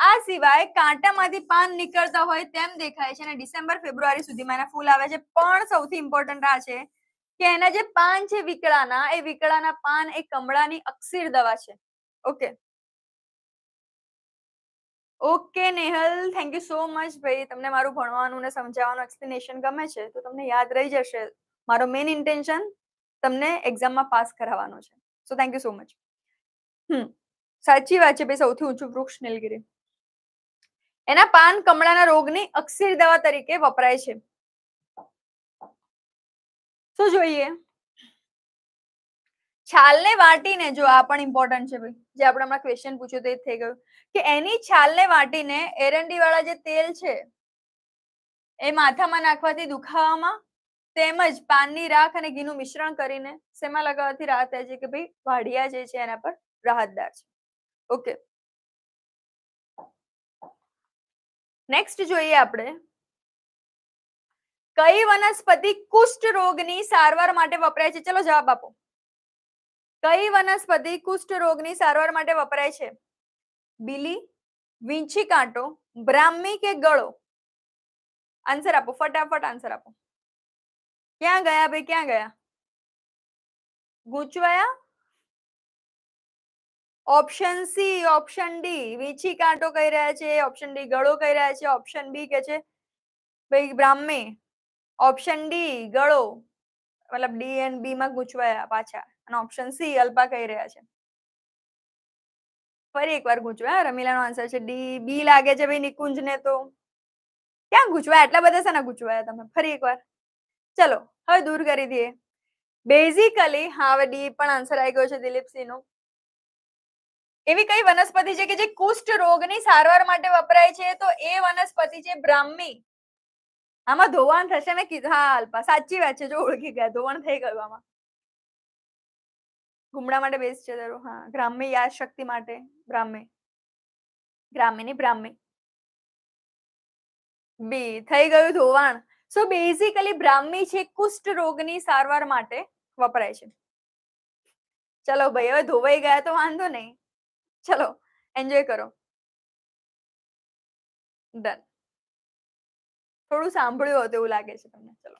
આ સિવાય કાંટામાંથી પાન નીકળતા હોય તેમ દેખાય છે અને ડિસેમ્બર ફેબ્રુઆરી સુધીમાં એના ફૂલ આવે છે પણ સૌથી ઇમ્પોર્ટન્ટ આ છે કે એના જે પાન છે વિકળાના એ વિકળાના પાન એ કમળાની અક્ષીર દવા છે okay okay Nehal thank you so much ભાઈ તમને મારું ભણવાનું ને સમજાવવાનું એક્સપ્લેનેશન ગમે છે તો તમને યાદ રહી જશે મારો મેઇન ઇન્ટેન્શન તમને એક્ઝામમાં પાસ કરાવવાનો છે so thank you so much hmm સાચી વાત છે ભાઈ સૌથી ઊંચું વૃક્ષ નીલગીરી એના પાન કમળાના રોગની અક્ષીર દવા તરીકે વપરાય છે શું જોઈએ છાલને વાટીને જો આ પણ ઇમ્પોર્ટન્ટ છે ભાઈ જે આપણે હમણાં ક્વેશ્ચન પૂછ્યું તે થઈ ગયું કે એની છાલને વાટીને એરંડી વાળા જે તેલ છે એ માથામાં નાખવાથી દુખાવામાં તેમજ પાનની રાખ અને ઘીનું મિશ્રણ કરીને શેમાં લગાવવાથી રાહત થાય છે કે ભાઈ વાડિયા જે છે એના પર રાહતદાર છે ઓકે નેક્સ્ટ જોઈએ આપણે કઈ વનસ્પતિ કુષ્ઠ રોગની સારવાર માટે વપરાય છે ચલો જવાબ આપો કઈ વનસ્પતિ કુષ્ઠ રોગની સારવાર માટે વપરાય છે બીલી વીંછી કાંટો બ્રાહ્મી કે ગળો આન્સર આપો ફટાફટ આન્સર આપો ક્યાં ગયા ભાઈ ક્યાં ગયા ગૂંચવાયા ઓપ્શન સી ઓપ્શન ડી વીંછી કાંટો કહી રહ્યા છે ઓપ્શન ડી ગળો કહી રહ્યા છે ઓપ્શન બી કે છે ભાઈ બ્રાહ્મી ઓપ્શન ડી ગળો મતલબ ડી એન્ડ બી માં ગૂંચવાયા પાછા અને ઓપ્શન સી અલ્પા કહી રહ્યા છે ફરી એકવાર ગૂંચવાયા રમીલાનો આન્સર છે ડી બી લાગે છે ભાઈ નિકુંજ ને તો ક્યાં ગૂંચવાયા એટલા બધા શાના ગૂંચવાયા તમે ફરી એકવાર ચલો હવે દૂર કરી દઈએ બેઝિકલી હા હવે ડી પણ આન્સર આવી ગયો છે દિલીપસિંહ નું એવી કઈ વનસ્પતિ છે કે જે કુષ્ઠ રોગની સારવાર માટે વપરાય છે તો એ વનસ્પતિ છે બ્રાહ્મી આમાં ધોવાણ થશે મેં કીધા અલ્પા સાચી વાત છે જો ઓળખી ગયા ધોવાણ થઈ ગયું આમાં ગુમડા માટે બેસ છે તારું હા ગ્રામ્ય યાદ શક્તિ માટે બ્રાહ્મે ગ્રામ્ય ની બ્રાહ્મે બી થઈ ગયું ધોવાણ સો બેઝિકલી બ્રાહ્મી છે કુષ્ઠ રોગની સારવાર માટે વપરાય છે ચલો ભાઈ હવે ધોવાઈ ગયા તો વાંધો નહીં ચલો એન્જોય કરો ડન થોડું સાંભળ્યું હતું એવું લાગે છે તમને ચલો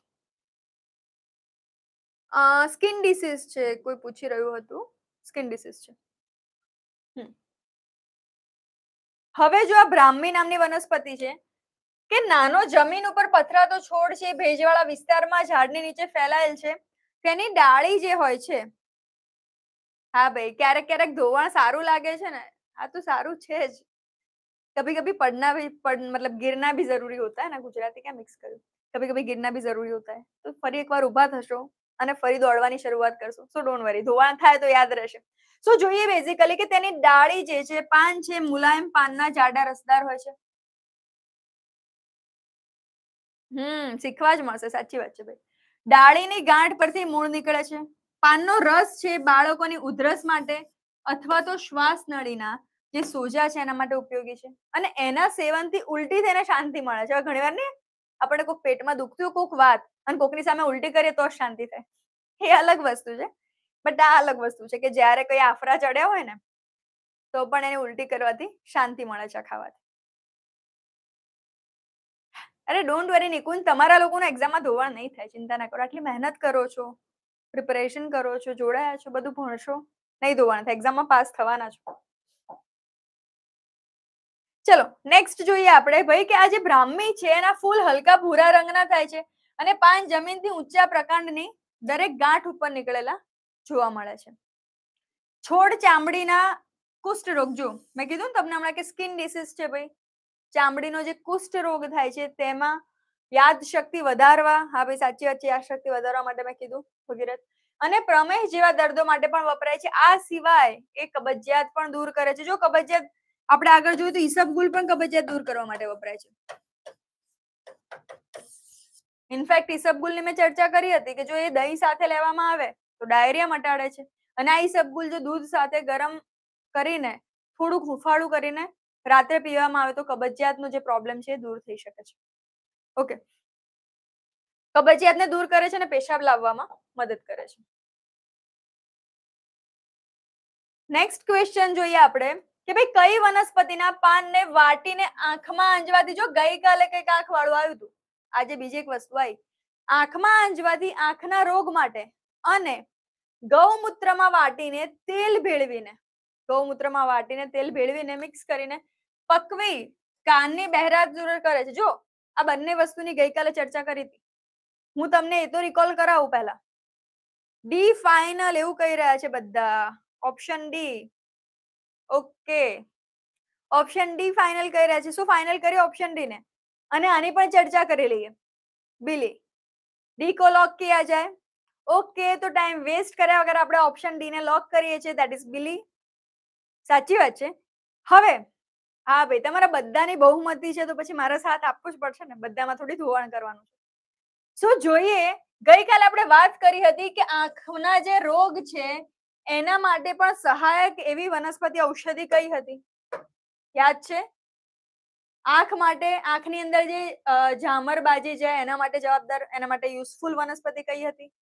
સ્કિન ડિસીઝ છે કોઈ પૂછી રહ્યું હતું સ્કિન ડિસીઝ છે હવે જો આ બ્રાહ્મી નામની વનસ્પતિ છે કે નાનો જમીન ઉપર પથરાતો છોડ છે ભેજવાળા વિસ્તારમાં ઝાડની નીચે ફેલાયેલ છે તેની ડાળી જે હોય છે હા ભાઈ ક્યારેક ક્યારેક ધોવાણ સારું લાગે છે ને આ તો સારું છે જ કભી કભી પડના भी पढ़ मतलब गिरना भी जरूरी होता है ગુજરાતી ક્યાં મિક્સ કર્યું કભી કભી ગિરના ભી જરૂરી હોતા હે તો ફરી એકવાર ઊભા થશો અને ફરી દોડવાની શરૂઆત કરશો સો ડોન્ટ વરી ધોવાણ થાય તો યાદ રહેશે સો જોઈએ બેઝિકલી કે તેની ડાળી જે છે પાન છે મુલાયમ પાનના જાડા રસદાર હોય છે હમ શીખવા જ મળશે સાચી વાત છે ભાઈ ડાળીની ગાંઠ પરથી મૂળ નીકળે છે પાનનો રસ છે બાળકોની ઉધરસ માટે અથવા તો શ્વાસ નળીના જે સોજા છે એના માટે ઉપયોગી છે અને એના સેવનથી ઉલટી થઈને શાંતિ મળે છે ઘણી વાર ને આપણે કોઈક પેટમાં દુખતું કોઈક વાત અને કોકની સામે ઉલટી કરીએ તો શાંતિ થાય એ અલગ વસ્તુ છે બટ આ અલગ વસ્તુ છે કે જ્યારે કોઈ આફરા ચડ્યા હોય ને તો પણ એને ઉલટી કરવાથી શાંતિ મળે છે ખાવાથી અરે ડોન્ટ વરી નિકુંજ તમારા લોકોનું એક્ઝામમાં ધોવાણ નહીં થાય ચિંતા ના કરો આટલી મહેનત કરો છો પ્રિપેરેશન કરો છો જોડાયા છો બધું ભણશો નહીં ધોવાના થાય એક્ઝામમાં પાસ થવાના છો ચલો નેક્સ્ટ જોઈએ આપણે ભાઈ કે આ જે બ્રાહ્મી છે એના ફૂલ હલકા ભૂરા રંગના થાય છે અને પાન જમીનથી ઊંચા પ્રકાંડની દરેક ગાંઠ ઉપર નીકળેલા જોવા મળે છે છોડ ચામડીના કુષ્ઠ રોગ જો મેં કીધું ને તમને હમણાં કે સ્કિન ડિસીઝ છે ભાઈ ચામડીનો જે કુષ્ઠ રોગ થાય છે તેમાં યાદ શક્તિ વધારવા હા ભાઈ સાચી વાત છે યાદ શક્તિ વધારવા માટે મેં કીધું ભગીરથ અને પ્રમેહ જેવા દર્દો માટે પણ વપરાય છે આ સિવાય એ કબજિયાત પણ દૂર કરે છે જો કબજિયાત આપણે આગળ જોયું તો ઈસબગુલ પણ કબજિયાત દૂર કરવા માટે વપરાય છે ઇનફેક્ટ ઈસબગુલ ની મેં ચર્ચા કરી હતી કે જો એ દહીં સાથે લેવામાં આવે તો ડાયરિયા મટાડે છે અને આ ઈસબગુલ જો દૂધ સાથે ગરમ કરીને થોડુંક હુંફાળું કરીને રાત્રે પીવામાં આવે તો કબજિયાતનો જે પ્રોબ્લેમ છે એ દૂર થઈ શકે છે ઓકે કબજિયાતને દૂર કરે છે અને પેશાબ લાવવામાં મદદ કરે છે નેક્સ્ટ ક્વેશ્ચન જોઈએ આપણે કે ભાઈ કઈ વનસ્પતિના પાનને વાટીને આંખમાં આંજવાથી જો ગઈકાલે કંઈક આંખ વાળું આવ્યું હતું આજે બીજી એક વસ્તુ આવી આંખમાં આંજવાથી આંખના રોગ માટે અને ગૌમૂત્રમાં વાટીને તેલ ભેળવીને ગૌમૂત્રમાં વાટીને તેલ ભેળવીને મિક્સ કરીને પકવી કાનની બહેરાત દૂર કરે છે જો આ બંને વસ્તુની ગઈકાલે ચર્ચા કરી હતી હું તમને એ તો રિકોલ કરાવું પહેલા ડી ફાઇનલ એવું કહી રહ્યા છે બધા option D okay option D final કહી રહ્યા છે શું ફાઇનલ કરીએ ઓપ્શન ડી ને અને આની પણ ચર્ચા કરી લઈએ બિલી ડી કો લોક કિયા જાય ઓકે તો ટાઈમ વેસ્ટ કર્યા વગર આપણે ઓપ્શન ડી ને લોક કરીએ છીએ દેટ ઇઝ બિલી સાચી વાત છે હવે હા ભાઈ તમારા બધાની બહુમતી છે તો પછી મારા સાથ આપવો જ પડશે ને બધામાં થોડી ધોવાણ કરવાનું છે સો જોઈએ ગઈકાલે આપણે વાત કરી હતી કે આંખના જે રોગ છે એના માટે પણ સહાયક એવી વનસ્પતિ ઔષધિ કઈ હતી યાદ છે આંખ માટે આંખની અંદર જે બાજી જાય એના માટે જવાબદાર એના માટે યુઝફુલ વનસ્પતિ કઈ હતી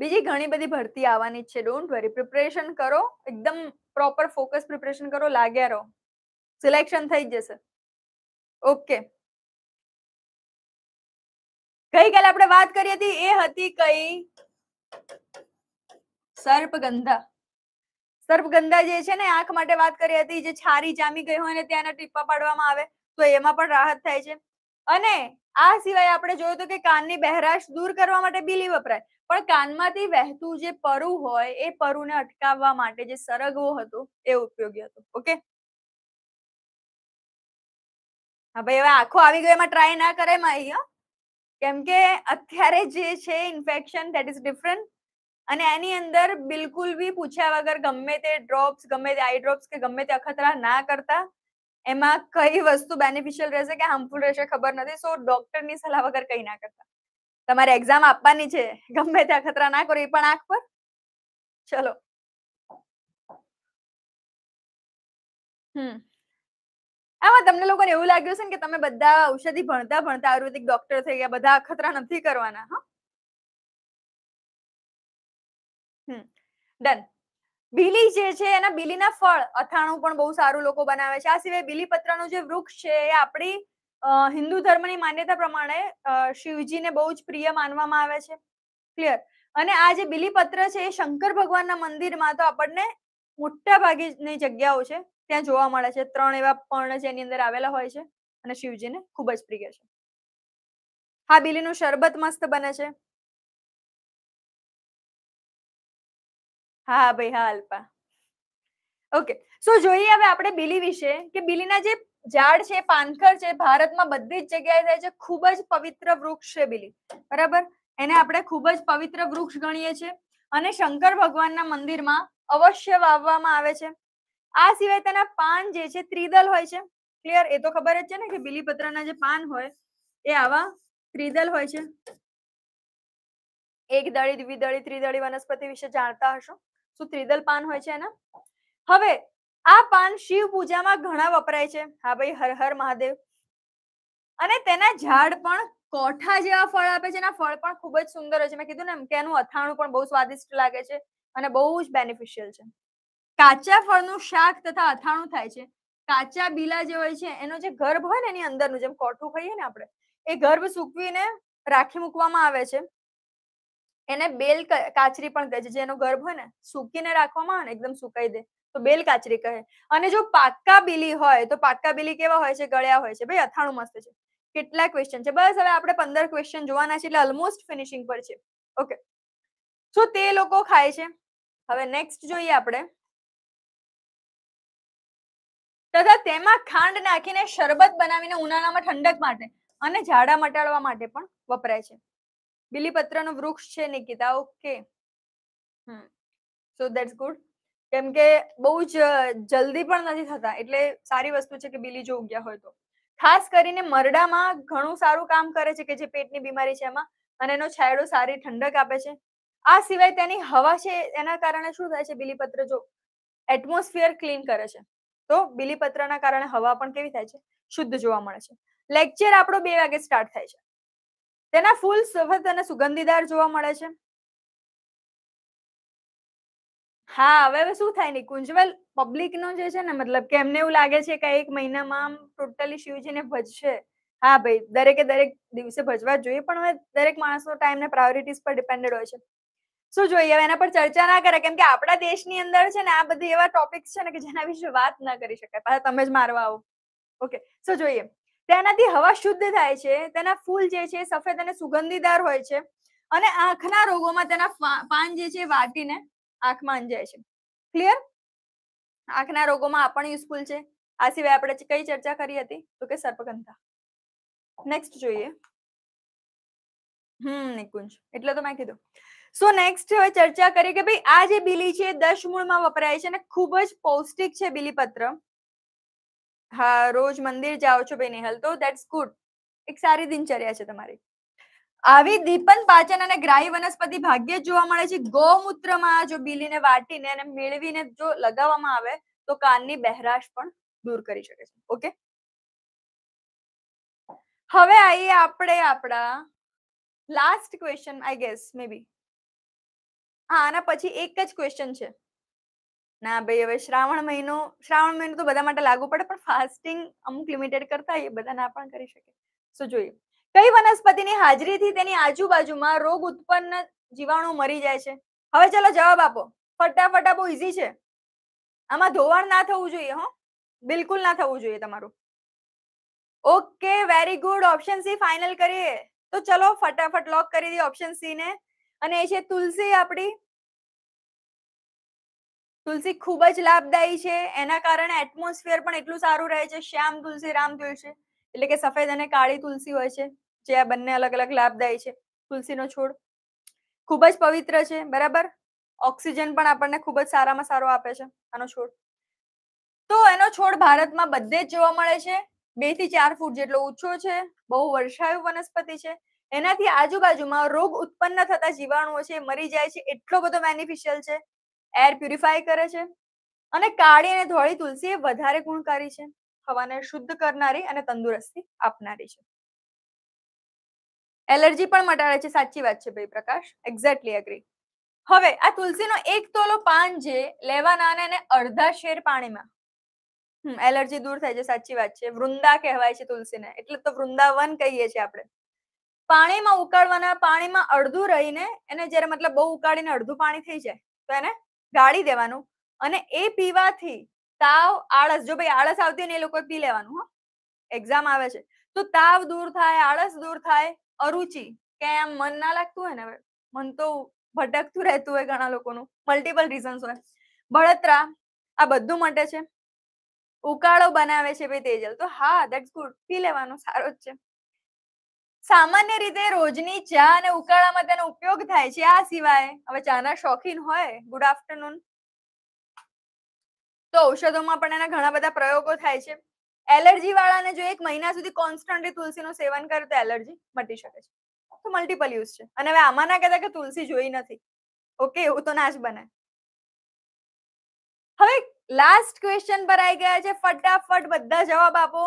બીજી ઘણી બધી ભરતી આવવાની છે ડોન્ટ વરી પ્રિપરેશન કરો એકદમ પ્રોપર ફોકસ પ્રિપરેશન કરો લાગ્યા રહો સિલેક્શન થઈ જશે ઓકે કઈ ગઈકાલે આપણે વાત કરી હતી એ હતી કઈ સર્પગંધા સર્પગંધા જે છે ને આંખ માટે વાત કરી હતી જે છારી જામી ગઈ હોય ને ત્યાંના ટીપા પાડવામાં આવે તો એમાં પણ રાહત થાય છે અને આ સિવાય આપણે જોયું તો કે કાનની બહેરાશ દૂર કરવા માટે બીલી વપરાય પણ કાનમાંથી વહેતું જે પરુ હોય એ પરુને અટકાવવા માટે જે સરગવો હતો એ ઉપયોગી હતો ઓકે હા ભાઈ હવે આખો આવી ગયો એમાં ટ્રાય ના કરે માહી કેમ કે અત્યારે જે છે ઇન્ફેક્શન ધેટ ઇઝ ડિફરન્ટ અને એની અંદર બિલકુલ બી પૂછ્યા વગર ગમે તે ડ્રોપ્સ ગમે તે આઈ ડ્રોપ્સ કે ગમે તે અખતરા ના કરતા એમાં કઈ વસ્તુ બેનિફિશિયલ રહેશે કે હાર્મફુલ રહેશે ખબર નથી સો ની સલાહ વગર કઈ ના કરતા તમારે એક્ઝામ આપવાની છે ગમે ત્યાં ખતરા ના કરો એ પણ આંખ પર ચલો હમ આમાં તમને લોકોને એવું લાગ્યું છે કે તમે બધા ઔષધિ ભણતા ભણતા આયુર્વેદિક ડોક્ટર થઈ ગયા બધા અખતરા નથી કરવાના હા ડન બીલી જે છે એના બીલીના ફળ અથાણું પણ બહુ સારું લોકો બનાવે છે આ સિવાય બીલી પત્રનું જે વૃક્ષ છે એ આપણી હિન્દુ ધર્મની માન્યતા પ્રમાણે શિવજીને બહુ જ પ્રિય માનવામાં આવે છે ક્લિયર અને આ જે બીલીપત્ર છે એ શંકર ભગવાનના મંદિરમાં તો આપણને મોટા ભાગેની જગ્યાઓ છે ત્યાં જોવા મળે છે ત્રણ એવા પર્ણ છે એની અંદર આવેલા હોય છે અને શિવજીને ખૂબ જ પ્રિય છે હા બીલીનું શરબત મસ્ત બને છે હા ભાઈ હા અલ્પા ઓકે સો જોઈએ હવે આપણે બીલી વિશે કે બીલીના જે ઝાડ છે પાનખર છે ભારતમાં બધી જ જગ્યાએ થાય છે ખૂબ જ પવિત્ર વૃક્ષ છે બીલી બરાબર એને આપણે ખૂબ જ પવિત્ર વૃક્ષ ગણીએ છીએ અને શંકર ભગવાનના મંદિરમાં અવશ્ય વાવવામાં આવે છે આ સિવાય તેના પાન જે છે ત્રિદલ હોય છે ક્લિયર એ તો ખબર જ છે ને કે બીલીપત્રના જે પાન હોય એ આવા ત્રિદલ હોય છે એક દળી દ્વિદળી ત્રિદળી વનસ્પતિ વિશે જાણતા હશો શું ત્રિદલ પાન હોય છે એના હવે આ પાન શિવ પૂજામાં ઘણા વપરાય છે હા ભાઈ હર હર મહાદેવ અને તેના ઝાડ પણ કોઠા જેવા ફળ આપે છે એના ફળ પણ ખૂબ જ સુંદર હોય છે મેં કીધું ને કે એનું અથાણું પણ બહુ સ્વાદિષ્ટ લાગે છે અને બહુ જ બેનિફિશિયલ છે કાચા ફળનું શાક તથા અથાણું થાય છે કાચા બીલા જે હોય છે એનો જે ગર્ભ હોય ને એની અંદરનું જેમ કોઠું ખાઈએ ને આપણે એ ગર્ભ સૂકવીને રાખી મૂકવામાં આવે છે એને બેલ કાચરી પણ કહે છે જેનો ગર્ભ હોય ને સૂકીને રાખવામાં આવે ને એકદમ સુકાઈ દે તો બેલ કાચરી કહે અને જો પાક્કા બીલી હોય તો પાક્કા બીલી કેવા હોય છે ગળ્યા હોય છે ભાઈ અથાણું મસ્ત છે કેટલા ક્વેશ્ચન છે બસ હવે આપણે પંદર ક્વેશ્ચન જોવાના છે એટલે ઓલમોસ્ટ ફિનિશિંગ પર છે ઓકે સો તે લોકો ખાય છે હવે નેક્સ્ટ જોઈએ આપણે તથા તેમાં ખાંડ નાખીને શરબત બનાવીને ઉનાળામાં ઠંડક માટે અને ઝાડા મટાડવા માટે પણ વપરાય છે બીલીપત્રનું વૃક્ષ છે Nikita okay hmm so that's good કેમ કે બહુ જ જલ્દી પણ નથી થતા એટલે સારી વસ્તુ છે કે બીલી જો ઉગ્યા હોય તો ખાસ કરીને મરડામાં ઘણું સારું કામ કરે છે કે જે પેટની બીમારી છે એમાં અને એનો છાયડો સારી ઠંડક આપે છે આ સિવાય તેની હવા છે એના કારણે શું થાય છે બિલીપત્ર જો એટમોસ્ફિયર ક્લીન કરે છે તો બિલીપત્રના કારણે હવા પણ કેવી થાય છે શુદ્ધ જોવા મળે છે લેક્ચર આપણો બે વાગે સ્ટાર્ટ થાય છે તેના ફૂલ સફેદ અને સુગંધીદાર જોવા મળે છે હા હવે હવે શું થાય નહીં કુંજવેલ પબ્લિક નો જે છે ને મતલબ કે એમને એવું લાગે છે કે એક મહિનામાં આમ ટોટલી શિવજીને ભજશે હા ભાઈ દરેકે દરેક દિવસે ભજવા જોઈએ પણ હવે દરેક માણસનો ટાઈમ ને પ્રાયોરિટીઝ પર ડિપેન્ડેડ હોય છે શું જોઈએ હવે એના પર ચર્ચા ના કરે કેમ કે આપણા દેશની અંદર છે ને આ બધી એવા ટોપિક્સ છે ને કે જેના વિશે વાત ના કરી શકાય પાછા તમે જ મારવા આવો ઓકે શું જોઈએ તેનાથી હવા શુદ્ધ થાય છે તેના ફૂલ જે છે સફેદ અને સુગંધીદાર હોય છે અને આંખના રોગોમાં તેના પાન જે છે વાટીને આંખમાં અંજાય છે ક્લિયર આંખના રોગોમાં આ પણ યુઝફુલ છે આ સિવાય આપણે કઈ ચર્ચા કરી હતી તો કે સર્પગંધા નેક્સ્ટ જોઈએ હમ નિકુંજ એટલે તો મેં કીધું સો નેક્સ્ટ હવે ચર્ચા કરી કે ભાઈ આ જે બીલી છે દસ મૂળમાં વપરાય છે અને ખૂબ જ પૌષ્ટિક છે બીલીપત્ર હા રોજ મંદિર જાઓ છો ભાઈ નેહલ તો ધેટ્સ ગુડ એક સારી દિનચર્યા છે તમારી આવી દીપન પાચન અને ગ્રાહી વનસ્પતિ ભાગ્ય જ જોવા મળે છે ગૌમૂત્રમાં જો બીલીને વાટીને અને મેળવીને જો લગાવવામાં આવે તો કાનની બહેરાશ પણ દૂર કરી શકે છે ઓકે હવે આવીએ આપણે આપણા last question I guess may be હા આના પછી એક જ ક્વેશ્ચન છે ના ભાઈ હવે શ્રાવણ મહિનો શ્રાવણ મહિનો તો બધા માટે લાગુ પડે પણ ફાસ્ટિંગ અમુક લિમિટેડ કરતા એ બધા ના પણ કરી શકે સો જોઈએ કઈ વનસ્પતિની હાજરીથી તેની આજુબાજુમાં રોગ ઉત્પન્ન જીવાણુ મરી જાય છે હવે ચલો જવાબ આપો ફટાફટ બહુ ઈઝી છે આમાં ધોવાણ ના થવું જોઈએ હો બિલકુલ ના થવું જોઈએ તમારું okay very good option C final કરીએ તો ચલો ફટાફટ લોક કરી દઈએ ઓપ્શન સી ને અને એ છે તુલસી આપણી તુલસી ખૂબ જ લાભદાયી છે એના કારણે એટમોસ્ફિયર પણ એટલું સારું રહે છે શ્યામ તુલસી રામ તુલસી એટલે કે સફેદ અને કાળી તુલસી હોય છે જે આ બંને અલગ અલગ લાભદાયી છે તુલસીનો છોડ ખૂબ જ પવિત્ર છે બરાબર ઓક્સિજન પણ આપણને ખૂબ જ સારામાં સારો આપે છે આનો છોડ તો એનો છોડ ભારતમાં બધે જ જોવા મળે છે બે થી ચાર ફૂટ જેટલો ઊંચો છે બહુ વર્ષાયુ વનસ્પતિ છે એનાથી આજુબાજુમાં રોગ ઉત્પન્ન થતા જીવાણુઓ છે મરી જાય છે એટલો બધો બેનિફિશિયલ છે એર પ્યુરિફાય કરે છે અને કાળી અને ધોળી તુલસી એ વધારે ગુણકારી છે હવાને શુદ્ધ કરનારી અને તંદુરસ્તી આપનારી છે એલર્જી પણ મટાડે છે સાચી વાત છે ભાઈ પ્રકાશ એક્ઝેક્ટલી એગ્રી હવે આ તુલસીનો એક તોલો પાન જે લેવાના અને અડધા શેર પાણીમાં હમ એલર્જી દૂર થાય છે સાચી વાત છે વૃંદા કહેવાય છે તુલસીને એટલે તો વૃંદાવન કહીએ છીએ આપણે પાણીમાં ઉકાળવાના પાણીમાં અડધું રહીને એને જ્યારે મતલબ બહુ ઉકાળીને અડધું પાણી થઈ જાય તો એને ગાળી દેવાનું અને એ પીવાથી તાવ આળસ જો ભાઈ આળસ આવતી હોય ને એ લોકો પી લેવાનું હા એક્ઝામ આવે છે તો તાવ દૂર થાય આળસ દૂર થાય અરુચિ કે આમ મન ના લાગતું હોય ને મન તો ભટકતું રહેતું હોય ઘણા લોકોનું મલ્ટિપલ રીઝન્સ હોય બળતરા આ બધું મટે છે ઉકાળો બનાવે છે ભાઈ તેજલ તો હા દેટ ગુડ પી લેવાનું સારો જ છે સામાન્ય રીતે રોજની ચા અને ઉકાળામાં તેનો ઉપયોગ થાય છે આ સિવાય હવે ચાના શોખીન હોય ગુડ આફ્ટરનૂન તો ઔષધોમાં પણ એના ઘણા બધા પ્રયોગો થાય છે એલર્જી વાળાને જો એક મહિના સુધી કોન્સ્ટન્ટલી તુલસીનું સેવન કરે તો એલર્જી મટી શકે છે તો મલ્ટિપલ યુઝ છે અને હવે આમાં ના કહેતા કે તુલસી જોઈ નથી ઓકે એવું તો ના જ બને હવે લાસ્ટ ક્વેશ્ચન પર આવી ગયા છે ફટાફટ બધા જવાબ આપો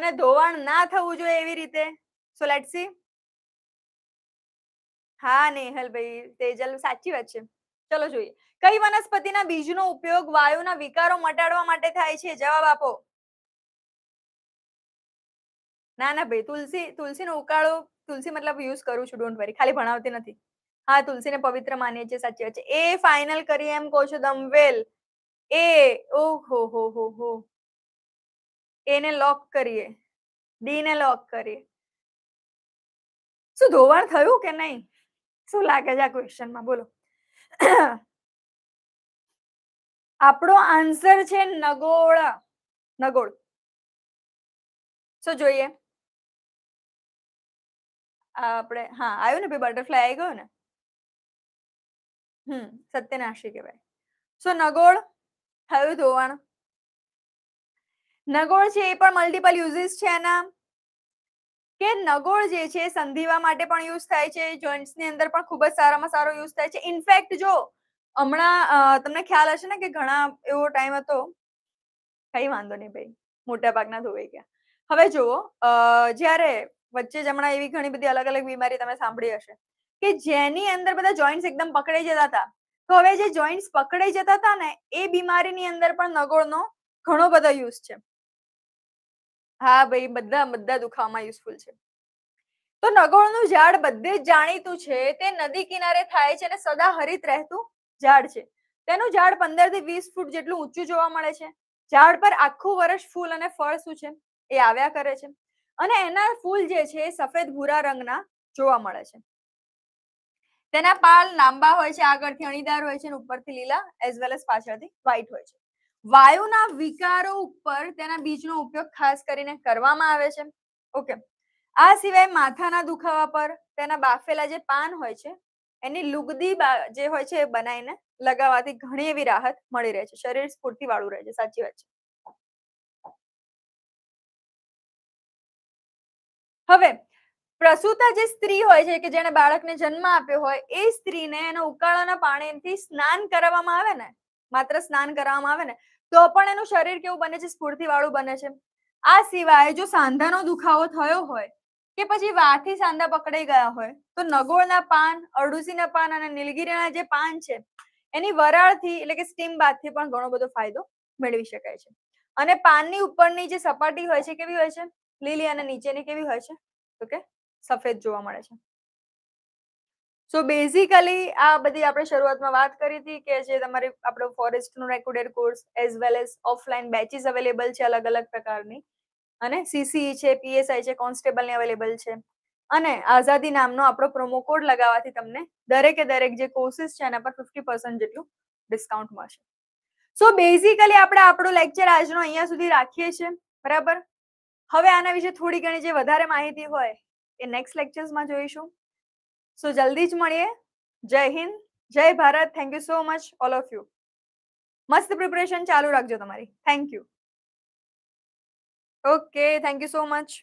અને ધોવાણ ના થવું જોઈએ એવી રીતે સો લેટ સી હા નેહલભાઈ તેજલ સાચી વાત છે ચલો જોઈએ કઈ વનસ્પતિના બીજનો ઉપયોગ વાયુના વિકારો મટાડવા માટે થાય છે જવાબ આપો ના ના ભાઈ તુલસી તુલસીનો ઉકાળો તુલસી મતલબ યુઝ કરું છું ડોન્ટ વરી ખાલી ભણાવતી નથી હા તુલસીને પવિત્ર માનીએ છીએ સાચી વાત છે એ ફાઇનલ કરીએ એમ કહો છો દમવેલ એ ઓહો હો હો હો એને લોક કરીએ ડીને લોક કરીએ શું ધોવાણ થયું કે નહીં શું લાગે છે આ ક્વેશ્ચનમાં બોલો આપણો આન્સર છે નગોળ નગોળ શું જોઈએ આપણે હા આવ્યું ને ભાઈ બટરફ્લાય આવી ગયો ને હમ સત્યનાશી કહેવાય સો નગોળ થયું ધોવાણ નગોળ છે એ પણ મલ્ટિપલ યુઝીસ છે એના કે નગોળ જે છે સંધિવા માટે પણ યુઝ થાય છે જોઈન્ટ્સની અંદર પણ ખૂબ જ સારામાં સારો યુઝ થાય છે ઇનફેક્ટ જો હમણાં તમને ખ્યાલ હશે ને કે ઘણા એવો ટાઈમ હતો કઈ વાંધો નહીં ભાઈ મોટા ભાગના ધોવાઈ ગયા હવે જુઓ જ્યારે વચ્ચે જ હમણાં એવી ઘણી બધી અલગ અલગ બીમારી તમે સાંભળી હશે કે જેની અંદર બધા જોઈન્ટ્સ એકદમ પકડાઈ જતા હતા તો હવે જે જોઈન્ટ્સ પકડાઈ જતા હતા ને એ બીમારીની અંદર પણ નગોળનો ઘણો બધો યુઝ છે હા ભાઈ બધા બધા દુખાવામાં યુઝફુલ છે તો નગોળનું ઝાડ બધે જ જાણીતું છે તે નદી કિનારે થાય છે અને સદા હરિત રહેતું ઝાડ છે તેનું ઝાડ પંદર થી વીસ ફૂટ જેટલું ઊંચું જોવા મળે છે ઝાડ પર આખું વર્ષ ફૂલ અને ફળ શું છે એ આવ્યા કરે છે અને એના ફૂલ જે છે એ સફેદ ભૂરા રંગના જોવા મળે છે તેના પાલ લાંબા હોય છે આગળથી અણીદાર હોય છે અને ઉપરથી લીલા એઝ વેલ એઝ પાછળથી વ્હાઈટ હોય છે વાયુના વિકારો ઉપર તેના બીજનો ઉપયોગ ખાસ કરીને કરવામાં આવે છે ઓકે આ સિવાય માથાના દુખાવા પર તેના બાફેલા જે પાન હોય છે એની લુગદી જે હોય છે એ બનાવીને લગાવવાથી ઘણી એવી રાહત મળી રહે છે શરીર સ્ફૂર્તિ વાળું રહે છે સાચી વાત છે હવે પ્રસૂતા જે સ્ત્રી હોય છે કે જેને બાળકને જન્મ આપ્યો હોય એ સ્ત્રીને એનો ઉકાળાના પાણીથી સ્નાન કરાવવામાં આવે ને માત્ર સ્નાન કરવામાં આવે ને તો પણ એનું શરીર કેવું બને છે સ્ફૂર્તિ વાળું બને છે આ સિવાય જો સાંધાનો દુખાવો થયો હોય કે પછી વાથી સાંધા પકડાઈ ગયા હોય તો નગોળના પાન અડુસીના પાન અને નીલગીરીના જે પાન છે એની વરાળથી એટલે કે સ્ટીમ બાથથી પણ ઘણો બધો ફાયદો મેળવી શકાય છે અને પાનની ઉપરની જે સપાટી હોય છે કેવી હોય છે લીલી અને નીચેની કેવી હોય છે તો કે સફેદ જોવા મળે છે સો બેઝિકલી આ બધી આપણે શરૂઆતમાં વાત કરી હતી કે જે તમારે આપણો ફોરેસ્ટનો recorded course as well as offline batches available છે અલગ અલગ પ્રકારની અને સીસી e છે પીએસઆઈ છે કોન્સ્ટેબલની અવેલેબલ છે અને આઝાદી નામનો આપણો પ્રોમો કોડ લગાવવાથી તમને દરેકે દરેક જે કોર્સિસ છે એના પર ફિફ્ટી પર્સન્ટ જેટલું ડિસ્કાઉન્ટ મળશે સો બેઝિકલી આપણે આપણો લેક્ચર આજનો અહીંયા સુધી રાખીએ છીએ બરાબર હવે આના વિશે થોડી ઘણી જે વધારે માહિતી હોય એ નેક્સ્ટ લેક્ચર્સમાં જોઈશું સો જલ્દી જ મળીએ જય હિન્દ જય Bharat thank you so much all of you મસ્ત પ્રિપરેશન ચાલુ રાખજો તમારી thank you okay thank you so much